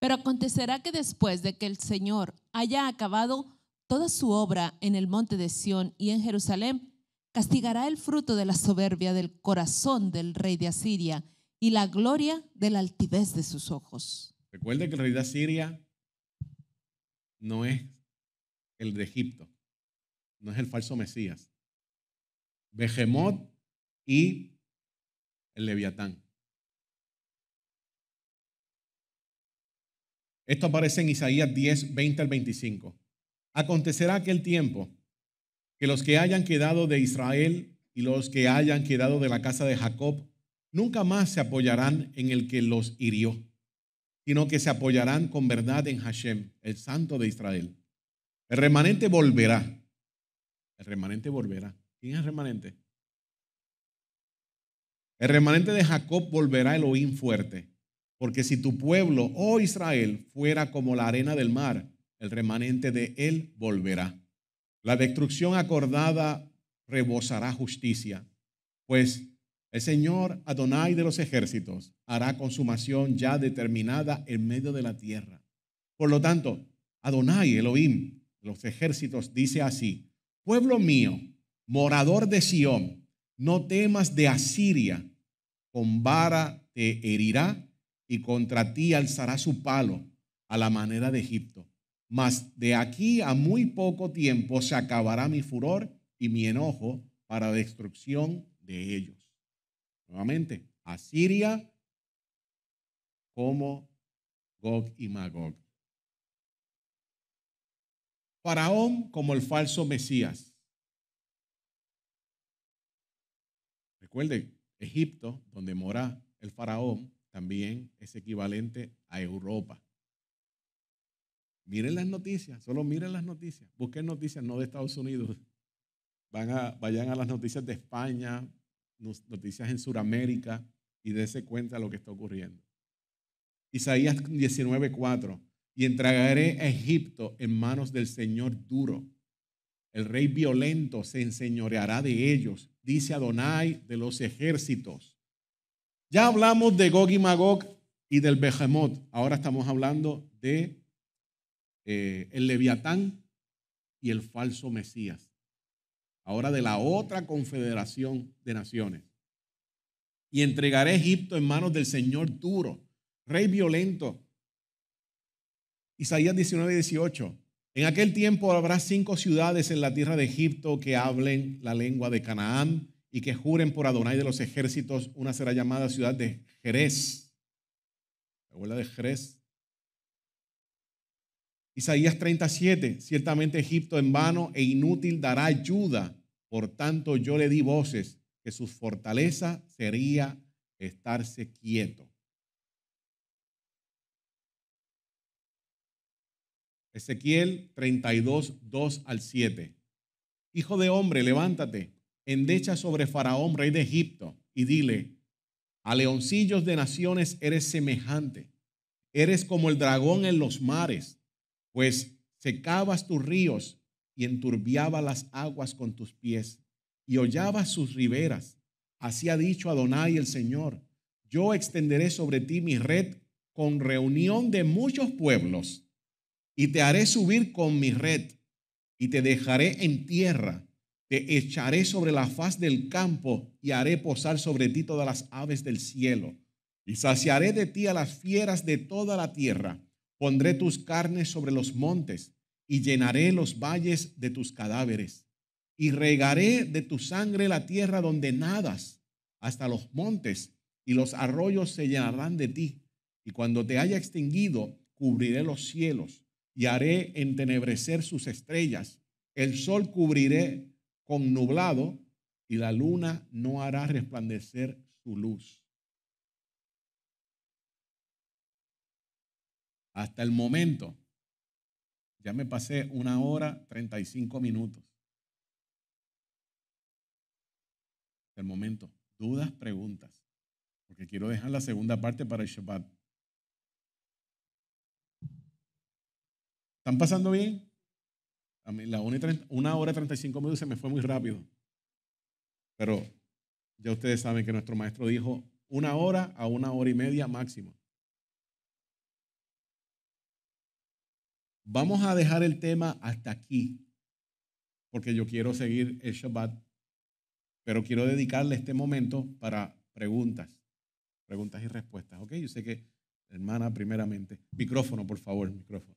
Pero acontecerá que después de que el Señor haya acabado toda su obra en el monte de Sión y en Jerusalén, castigará el fruto de la soberbia del corazón del rey de Asiria y la gloria de la altivez de sus ojos. Recuerde que el rey de Asiria no es el de Egipto, no es el falso Mesías. Behemoth y el Leviatán. Esto aparece en Isaías 10, 20 al 25. Acontecerá aquel tiempo que los que hayan quedado de Israel y los que hayan quedado de la casa de Jacob nunca más se apoyarán en el que los hirió sino que se apoyarán con verdad en Hashem, el Santo de Israel. El remanente volverá. El remanente volverá. ¿Quién es el remanente? El remanente de Jacob volverá el Elohim fuerte, porque si tu pueblo, oh Israel, fuera como la arena del mar, el remanente de él volverá. La destrucción acordada rebosará justicia, pues el Señor Adonai de los ejércitos hará consumación ya determinada en medio de la tierra. Por lo tanto, Adonai Elohim, los ejércitos, dice así, pueblo mío, morador de Sión, no temas de Asiria, con vara te herirá y contra ti alzará su palo a la manera de Egipto. Mas de aquí a muy poco tiempo se acabará mi furor y mi enojo para destrucción de ellos. Nuevamente, Asiria como Gog y Magog. Faraón como el falso Mesías. Recuerde, Egipto, donde mora el faraón, también es equivalente a Europa. Miren las noticias, solo miren las noticias. Busquen noticias no de Estados Unidos. Van a, vayan a las noticias de España, noticias en Sudamérica y dése cuenta de lo que está ocurriendo. Isaías 19:4, y entregaré a Egipto en manos del Señor duro. El rey violento se enseñoreará de ellos, dice Adonai de los ejércitos. Ya hablamos de Gog y Magog y del Behemoth. Ahora estamos hablando de eh, el Leviatán y el falso Mesías ahora de la otra confederación de naciones. Y entregaré Egipto en manos del Señor duro, rey violento. Isaías 19, 18. En aquel tiempo habrá cinco ciudades en la tierra de Egipto que hablen la lengua de Canaán y que juren por Adonai de los ejércitos. Una será llamada ciudad de Jerez. La abuela de Jerez. Isaías 37, ciertamente Egipto en vano e inútil dará ayuda, por tanto yo le di voces, que su fortaleza sería estarse quieto. Ezequiel 32, 2 al 7. Hijo de hombre, levántate, endecha sobre Faraón, rey de Egipto, y dile, a leoncillos de naciones eres semejante, eres como el dragón en los mares pues secabas tus ríos y enturbiabas las aguas con tus pies y hollabas sus riberas. Así ha dicho Adonai el Señor, yo extenderé sobre ti mi red con reunión de muchos pueblos y te haré subir con mi red y te dejaré en tierra, te echaré sobre la faz del campo y haré posar sobre ti todas las aves del cielo y saciaré de ti a las fieras de toda la tierra Pondré tus carnes sobre los montes y llenaré los valles de tus cadáveres y regaré de tu sangre la tierra donde nadas hasta los montes y los arroyos se llenarán de ti. Y cuando te haya extinguido, cubriré los cielos y haré entenebrecer sus estrellas. El sol cubriré con nublado y la luna no hará resplandecer su luz. Hasta el momento, ya me pasé una hora 35 minutos. Hasta el momento, dudas, preguntas, porque quiero dejar la segunda parte para el Shabbat. ¿Están pasando bien? A mí la una hora 35 minutos se me fue muy rápido. Pero ya ustedes saben que nuestro maestro dijo una hora a una hora y media máximo. Vamos a dejar el tema hasta aquí, porque yo quiero seguir el Shabbat, pero quiero dedicarle este momento para preguntas, preguntas y respuestas, ¿ok? Yo sé que, hermana, primeramente, micrófono, por favor, micrófono.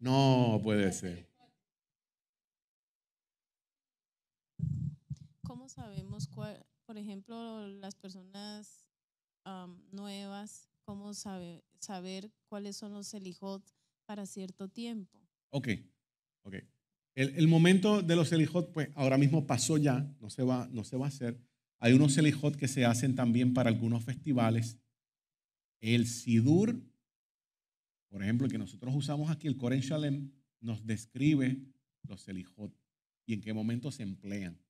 No puede ser. ¿Cómo sabemos por ejemplo, las personas nuevas, cómo saber cuáles son los elijot para cierto tiempo. Ok, ok. El, momento de los elijot, pues ahora mismo pasó ya, no se va, no se va a hacer. Hay unos elijot que se hacen también para algunos festivales. El Sidur, por ejemplo, que nosotros usamos aquí, el Koren Shalem, nos describe los elijot y en qué momento se emplean.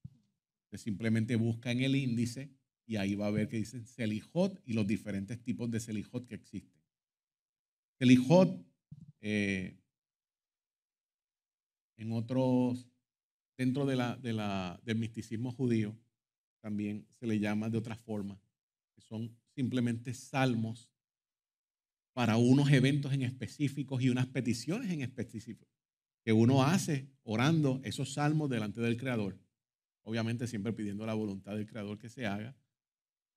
Se simplemente busca en el índice y ahí va a ver que dicen Selijot y los diferentes tipos de Selijot que existen. Selijot eh, en otros, dentro de la, del misticismo judío, también se le llama de otra forma, que son simplemente salmos para unos eventos en específicos y unas peticiones en específicos que uno hace orando esos salmos delante del Creador. Obviamente siempre pidiendo la voluntad del Creador que se haga,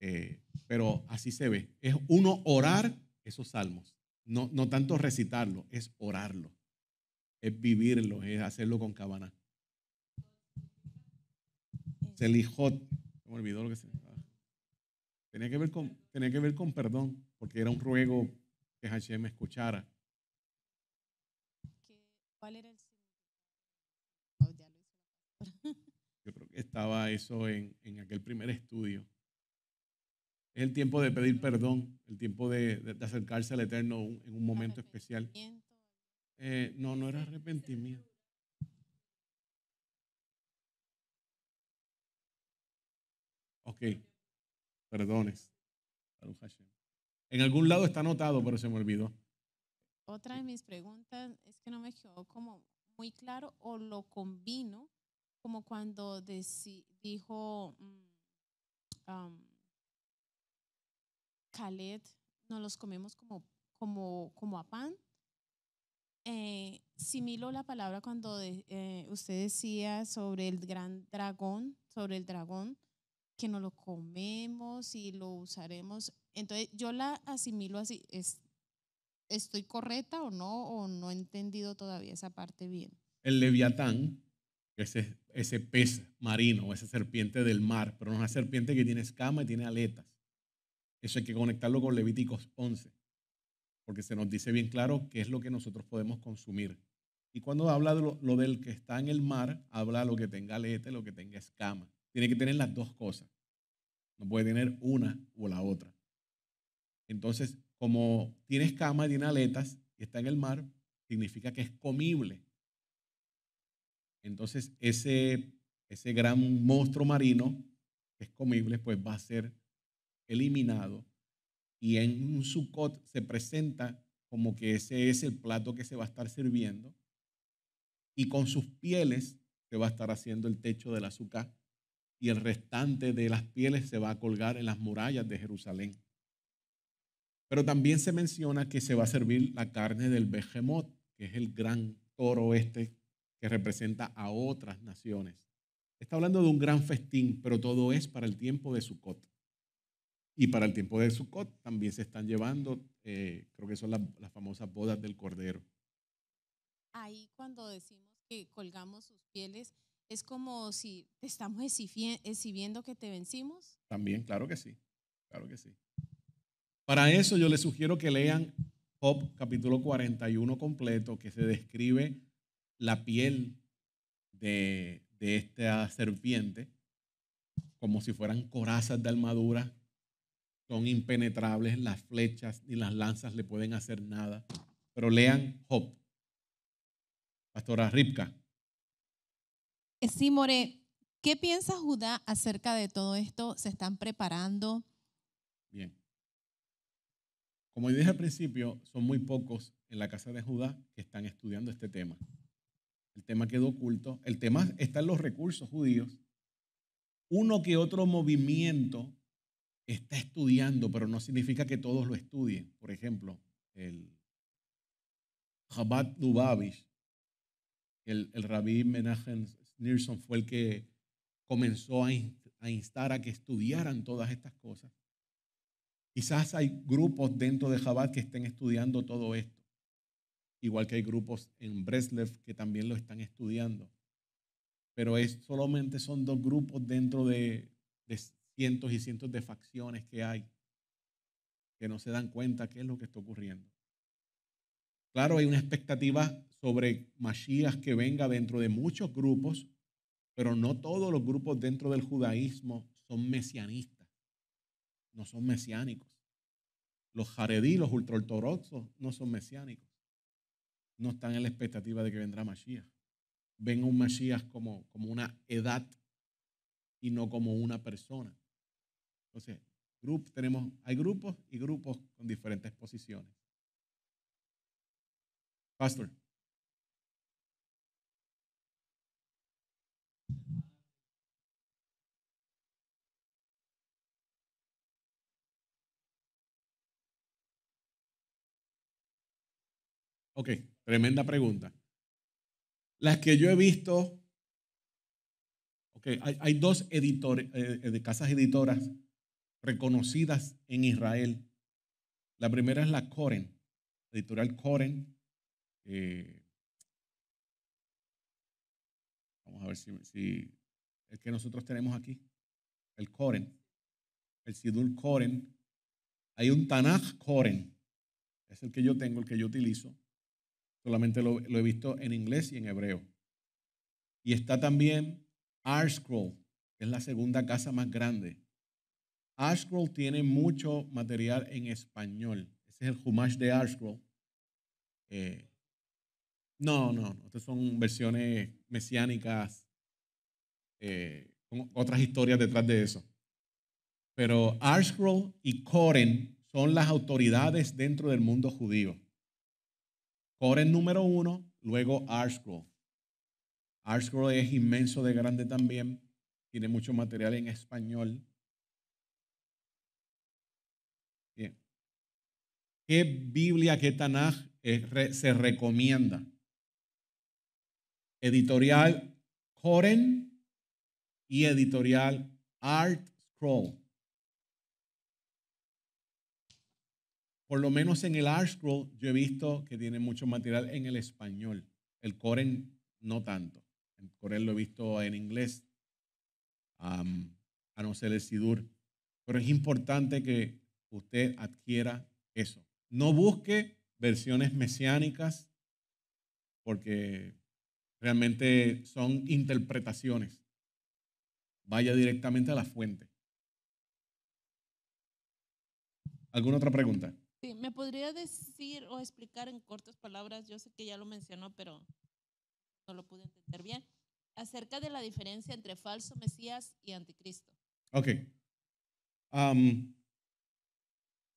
eh, pero así se ve. Es uno orar esos salmos. No, tanto recitarlo, es orarlo, es vivirlo, es hacerlo con cabana. Eh. Selijot, me olvidó lo que se tenía que ver con Tenía que ver con perdón, porque era un ruego que Hashem me escuchara. ¿Cuál Yo creo que estaba eso en aquel primer estudio. Es el tiempo de pedir perdón, el tiempo de, acercarse al Eterno en un momento especial. Eh, no, no era arrepentimiento. Ok, perdones. En algún lado está anotado, pero se me olvidó. Otra de mis preguntas es que no me quedó como muy claro o lo combino como cuando dijo mm, Calet, nos los comemos como, como, como a pan. Eh, similo la palabra cuando eh, usted decía sobre el gran dragón, sobre el dragón, que no lo comemos y lo usaremos. Entonces yo la asimilo así, ¿estoy correcta o no? ¿O no he entendido todavía esa parte bien? El leviatán, ese, ese pez marino, esa serpiente del mar, pero no es una serpiente que tiene escama y tiene aletas eso hay que conectarlo con Levíticos 11, porque se nos dice bien claro qué es lo que nosotros podemos consumir. Y cuando habla de lo, del que está en el mar, habla lo que tenga y lo que tenga escama. Tiene que tener las dos cosas. No puede tener una o la otra. Entonces, como tiene escama, tiene aletas y está en el mar, significa que es comible. Entonces, ese, ese gran monstruo marino que es comible, pues va a ser eliminado y en un Sukkot se presenta como que ese es el plato que se va a estar sirviendo y con sus pieles se va a estar haciendo el techo del azúcar y el restante de las pieles se va a colgar en las murallas de Jerusalén. Pero también se menciona que se va a servir la carne del Behemoth, que es el gran toro este que representa a otras naciones. Está hablando de un gran festín, pero todo es para el tiempo de Sukkot. Y para el tiempo de Sukkot también se están llevando, eh, creo que son las, famosas bodas del Cordero. Ahí cuando decimos que colgamos sus pieles, es como si estamos exhibiendo que te vencimos. También, claro que sí, claro que sí. Para eso yo les sugiero que lean Job capítulo 41 completo, que se describe la piel de, de esta serpiente como si fueran corazas de armadura son impenetrables, las flechas ni las lanzas le pueden hacer nada. Pero lean Job. Pastora Ripka. Sí, More, ¿qué piensa Judá acerca de todo esto? ¿Se están preparando? Bien. Como dije al principio, son muy pocos en la casa de Judá que están estudiando este tema. El tema quedó oculto. El tema está en los recursos judíos. Uno que otro movimiento está estudiando, pero no significa que todos lo estudien. Por ejemplo, el Chabad Lubavitch, el, el rabí Menachem fue el que comenzó a instar a que estudiaran todas estas cosas. Quizás hay grupos dentro de Chabad que estén estudiando todo esto, igual que hay grupos en Breslev que también lo están estudiando. Pero es, solamente son dos grupos dentro de cientos y cientos de facciones que hay que no se dan cuenta qué es lo que está ocurriendo. Claro, hay una expectativa sobre Masías que venga dentro de muchos grupos, pero no todos los grupos dentro del judaísmo son mesianistas, no son mesiánicos. Los jaredí, los ultraortodoxos, no son mesiánicos. No están en la expectativa de que vendrá Masías. Ven un Masías como, como una edad y no como una persona. Entonces, grupo, tenemos, hay grupos y grupos con diferentes posiciones. Pastor. Ok, tremenda pregunta. Las que yo he visto, ok, hay, hay dos editores, eh, de casas editoras reconocidas en Israel. La primera es la Koren, editorial Koren. Eh, vamos a ver si, el que nosotros tenemos aquí, el Koren, el Sidul Koren. Hay un Tanaj Koren, es el que yo tengo, el que yo utilizo. Solamente lo, he visto en inglés y en hebreo. Y está también Arscroll que es la segunda casa más grande Ashcroft tiene mucho material en español. Ese es el Humash de Ashcroft. Eh, no, no, no. Estas son versiones mesiánicas, eh, con otras historias detrás de eso. Pero Ashcroft y Koren son las autoridades dentro del mundo judío. Koren número uno, luego Ashcroft. Ashcroft es inmenso de grande también. Tiene mucho material en español. ¿Qué Biblia, qué Tanaj eh, se recomienda? Editorial Coren y editorial Art Scroll. Por lo menos en el Art Scroll yo he visto que tiene mucho material en el español. El Coren no tanto. El Coren lo he visto en inglés, a no ser el Sidur. Pero es importante que usted adquiera eso. No busque versiones mesiánicas porque realmente son interpretaciones. Vaya directamente a la fuente. ¿Alguna otra pregunta? Sí, ¿me podría decir o explicar en cortas palabras? Yo sé que ya lo mencionó, pero no lo pude entender bien. Acerca de la diferencia entre falso Mesías y anticristo. Ok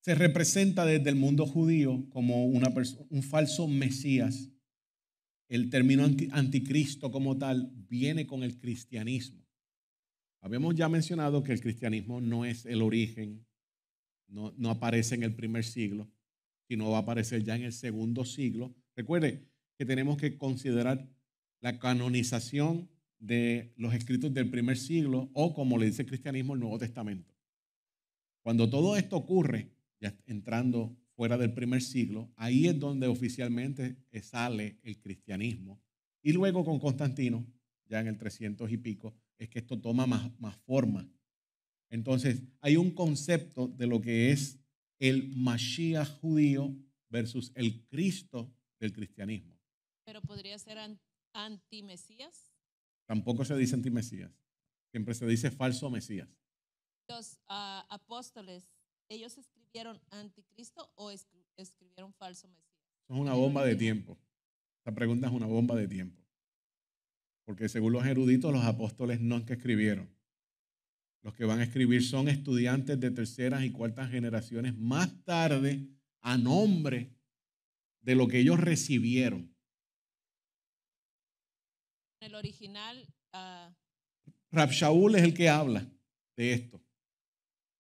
se representa desde el mundo judío como una un falso Mesías. El término anticristo como tal viene con el cristianismo. Habíamos ya mencionado que el cristianismo no es el origen, no, no aparece en el primer siglo, sino va a aparecer ya en el segundo siglo. Recuerde que tenemos que considerar la canonización de los escritos del primer siglo o, como le dice el cristianismo, el Nuevo Testamento. Cuando todo esto ocurre, ya entrando fuera del primer siglo, ahí es donde oficialmente sale el cristianismo. Y luego con Constantino, ya en el 300 y pico, es que esto toma más, más forma. Entonces, hay un concepto de lo que es el Mashiach judío versus el Cristo del cristianismo. Pero podría ser antimesías. Tampoco se dice antimesías. Siempre se dice falso mesías. Los ah, apóstoles ellos escribieron anticristo o escribieron falso Mesías. Es una bomba de tiempo. Esta pregunta es una bomba de tiempo. Porque según los eruditos, los apóstoles no que escribieron. Los que van a escribir son estudiantes de terceras y cuartas generaciones más tarde a nombre de lo que ellos recibieron. En el original. Uh... es el que habla de esto.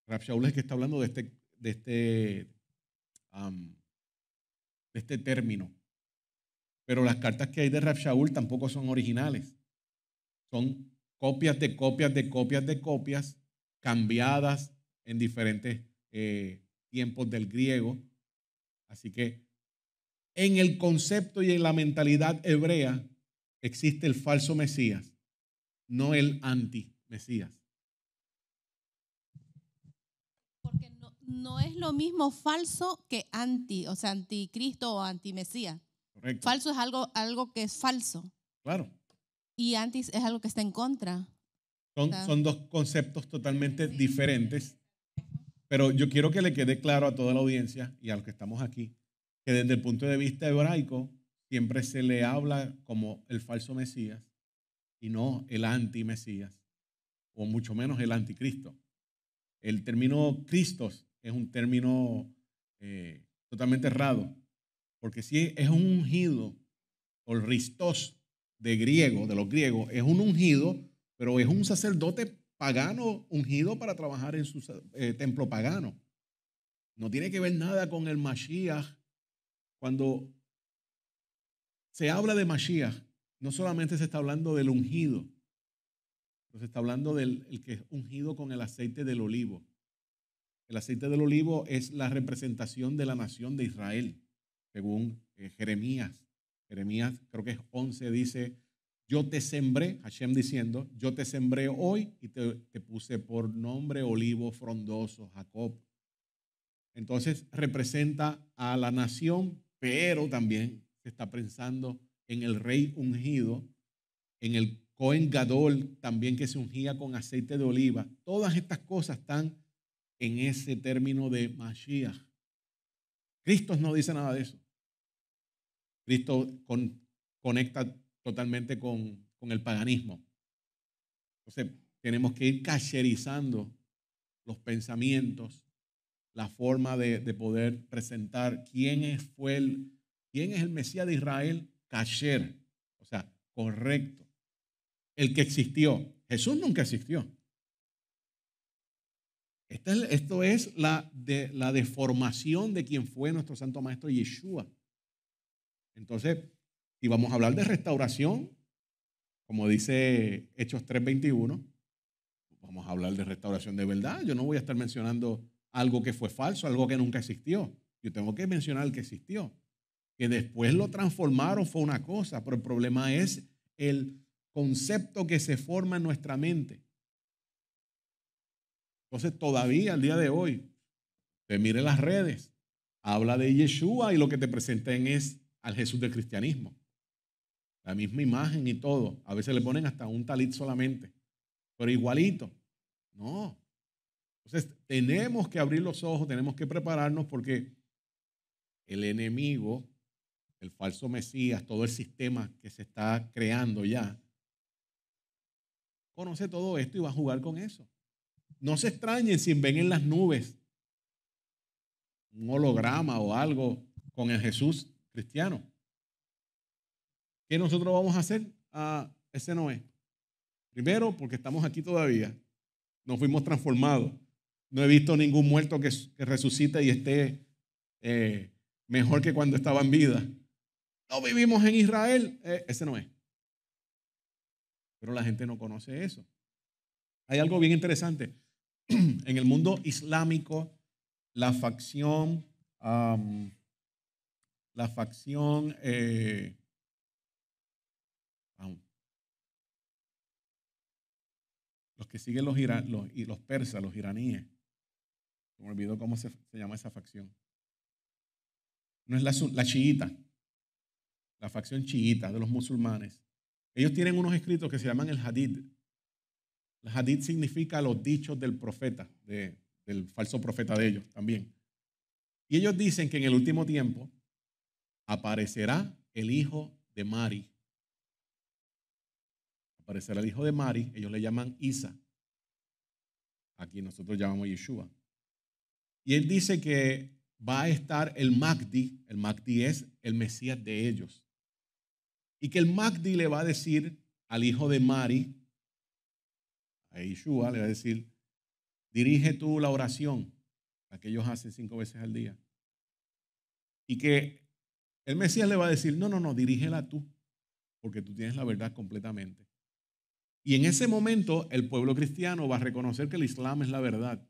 Rap Shaul es que está hablando este, este, de este, término. Pero las cartas que hay de Rab Shaul tampoco son originales. Son copias de copias de copias de copias cambiadas en diferentes eh, tiempos del griego. Así que en el concepto y en la mentalidad hebrea existe el falso Mesías, no el anti-Mesías. no es lo mismo falso que anti, o sea, anticristo o antimesía. Correcto. Falso es algo, algo que es falso. Claro. Y anti es algo que está en contra. Son, dos conceptos totalmente diferentes, pero yo quiero que le quede claro a toda la audiencia y a los que estamos aquí, que desde el punto de vista hebraico siempre se le habla como el falso Mesías y no el anti-Mesías, o mucho menos el anticristo. El término Cristos es un término eh, totalmente errado, porque si es un ungido, o el ristos de griego, de los griegos, es un ungido, pero es un sacerdote pagano ungido para trabajar en su eh, templo pagano. No tiene que ver nada con el Mashiach. Cuando se habla de Mashiach, no solamente se está hablando del ungido, se está hablando del que es ungido con el aceite del olivo. El aceite del olivo es la representación de la nación de Israel, según eh, Jeremías. Jeremías, creo que es 11, dice, yo te sembré, Hashem diciendo, yo te sembré hoy y te, te puse por nombre olivo frondoso, Jacob. Entonces representa a la nación, pero también se está pensando en el rey ungido, en el Cohen Gadol también que se ungía con aceite de oliva. Todas estas cosas están en ese término de Mashiach. Cristo no dice nada de eso. Cristo conecta totalmente con, el paganismo. Entonces, tenemos que ir cacherizando los pensamientos, la forma de, poder presentar quién es, fue el, quién es el Mesías de Israel, cacher, o sea, correcto. El que existió. Jesús nunca existió. Esto es, la, la deformación de quien fue nuestro Santo Maestro Yeshua. Entonces, si vamos a hablar de restauración, como dice Hechos 3:21, vamos a hablar de restauración de verdad. Yo no voy a estar mencionando algo que fue falso, algo que nunca existió. Yo tengo que mencionar que existió. Que después lo transformaron fue una cosa, pero el problema es el concepto que se forma en nuestra mente. Entonces todavía al día de hoy, te mire las redes, habla de Yeshua y lo que te presenten es al Jesús del cristianismo. La misma imagen y todo. A veces le ponen hasta un talit solamente, pero igualito. No. Entonces tenemos que abrir los ojos, tenemos que prepararnos porque el enemigo, el falso Mesías, todo el sistema que se está creando ya, conoce todo esto y va a jugar con eso. No se extrañen si ven en las nubes un holograma o algo con el Jesús cristiano. ¿Qué nosotros vamos a hacer? a ah, ese no es. Primero, porque estamos aquí todavía. Nos fuimos transformados. No he visto ningún muerto que, resucite y esté eh, mejor que cuando estaba en vida. No vivimos en Israel. Eh, ese no es. Pero la gente no conoce eso. Hay algo bien interesante. en el mundo islámico, la facción, la facción, eh, los que siguen los, persas, los iraníes, me olvidó cómo se, llama esa facción. No es la, chiita, la facción chiita de los musulmanes. Ellos tienen unos escritos que se llaman el hadith, el hadith significa los dichos del profeta, del falso profeta de ellos también. Y ellos dicen que en el último tiempo aparecerá el hijo de Mari. Aparecerá el hijo de Mari, ellos le llaman Isa. Aquí nosotros llamamos Yeshua. Y él dice que va a estar el Magdi, el Magdi es el Mesías de ellos. Y que el Magdi le va a decir al hijo de Mari e Yeshua, le va a decir, dirige tú la oración, que ellos hacen cinco veces al día. Y que el Mesías le va a decir, no, no, no, dirígela tú, porque tú tienes la verdad completamente. Y en ese momento el pueblo cristiano va a reconocer que el Islam es la verdad.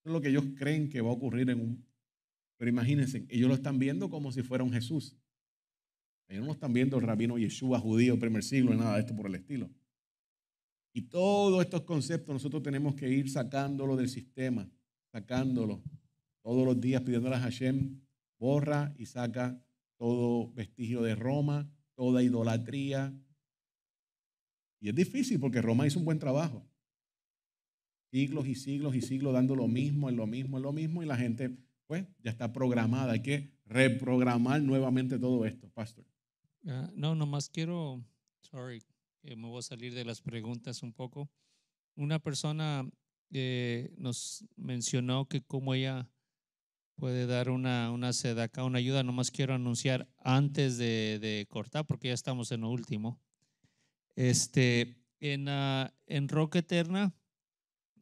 Eso es lo que ellos creen que va a ocurrir en un... Pero imagínense, ellos lo están viendo como si fuera un Jesús. Ellos no lo están viendo el rabino Yeshua judío primer siglo, nada de esto por el estilo. Y todos estos conceptos nosotros tenemos que ir sacándolo del sistema, sacándolo todos los días pidiéndole a Hashem, borra y saca todo vestigio de Roma, toda idolatría. Y es difícil porque Roma hizo un buen trabajo. Siglos y siglos y siglos dando lo mismo, lo mismo, lo mismo, y la gente, pues, ya está programada. Hay que reprogramar nuevamente todo esto, Pastor. Ah, no, nomás quiero, sorry, me voy a salir de las preguntas un poco. Una persona eh, nos mencionó que cómo ella puede dar una, una sedaca, una ayuda. Nomás quiero anunciar antes de, cortar, porque ya estamos en lo último. Este, en, ah, en Roca Eterna,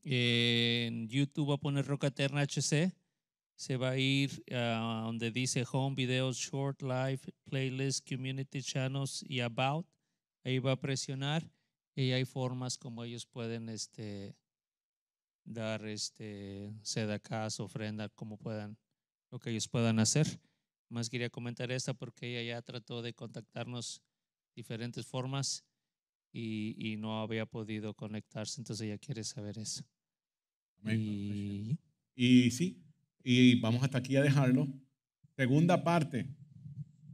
eh, en YouTube va a poner Roca Eterna HC. Se va a ir a donde dice Home Videos, Short Live, Playlist, Community Channels y About ahí va a presionar y hay formas como ellos pueden este, dar este, sedacas, ofrenda, como puedan, lo que ellos puedan hacer. Más quería comentar esta porque ella ya trató de contactarnos diferentes formas y, no había podido conectarse, entonces ella quiere saber eso. Y... y sí, y vamos hasta aquí a dejarlo. Segunda parte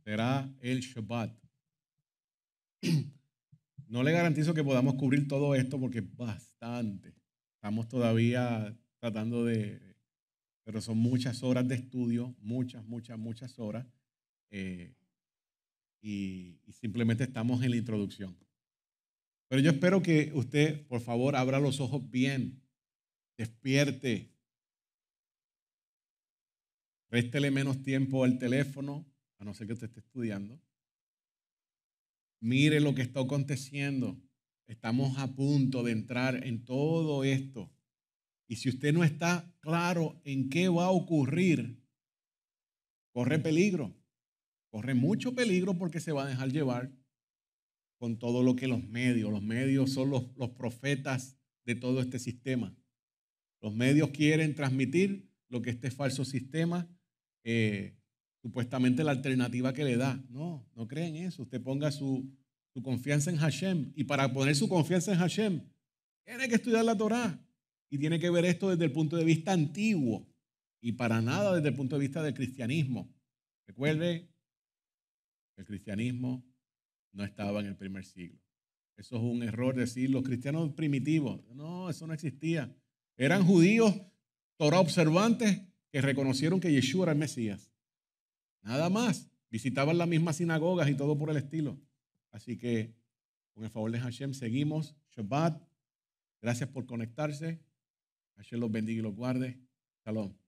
será el Shabbat. No le garantizo que podamos cubrir todo esto porque es bastante. Estamos todavía tratando de... Pero son muchas horas de estudio, muchas, muchas, muchas horas. Eh, y, y simplemente estamos en la introducción. Pero yo espero que usted, por favor, abra los ojos bien, despierte, réstele menos tiempo al teléfono, a no ser que usted esté estudiando. Mire lo mm. que está aconteciendo. Estamos a punto de entrar en todo esto. Y si usted no está claro en qué va a ocurrir, corre peligro. Corre mucho peligro porque se va a dejar llevar con todo lo que los medios, los medios son los, profetas de todo este sistema. Los medios quieren transmitir lo que este falso sistema eh, supuestamente la alternativa que le da. No, no creen eso. Usted ponga su, su, confianza en Hashem. Y para poner su confianza en Hashem, tiene que estudiar la Torah. Y tiene que ver esto desde el punto de vista antiguo. Y para nada desde el punto de vista del cristianismo. Recuerde, el cristianismo no estaba en el primer siglo. Eso es un error decir los cristianos primitivos. No, eso no existía. Eran judíos Torah observantes que reconocieron que Yeshua era el Mesías. Nada más. Visitaban las mismas sinagogas y todo por el estilo. Así que, con el favor de Hashem, seguimos. Shabbat. Gracias por conectarse. Hashem los bendiga y los guarde. Shalom.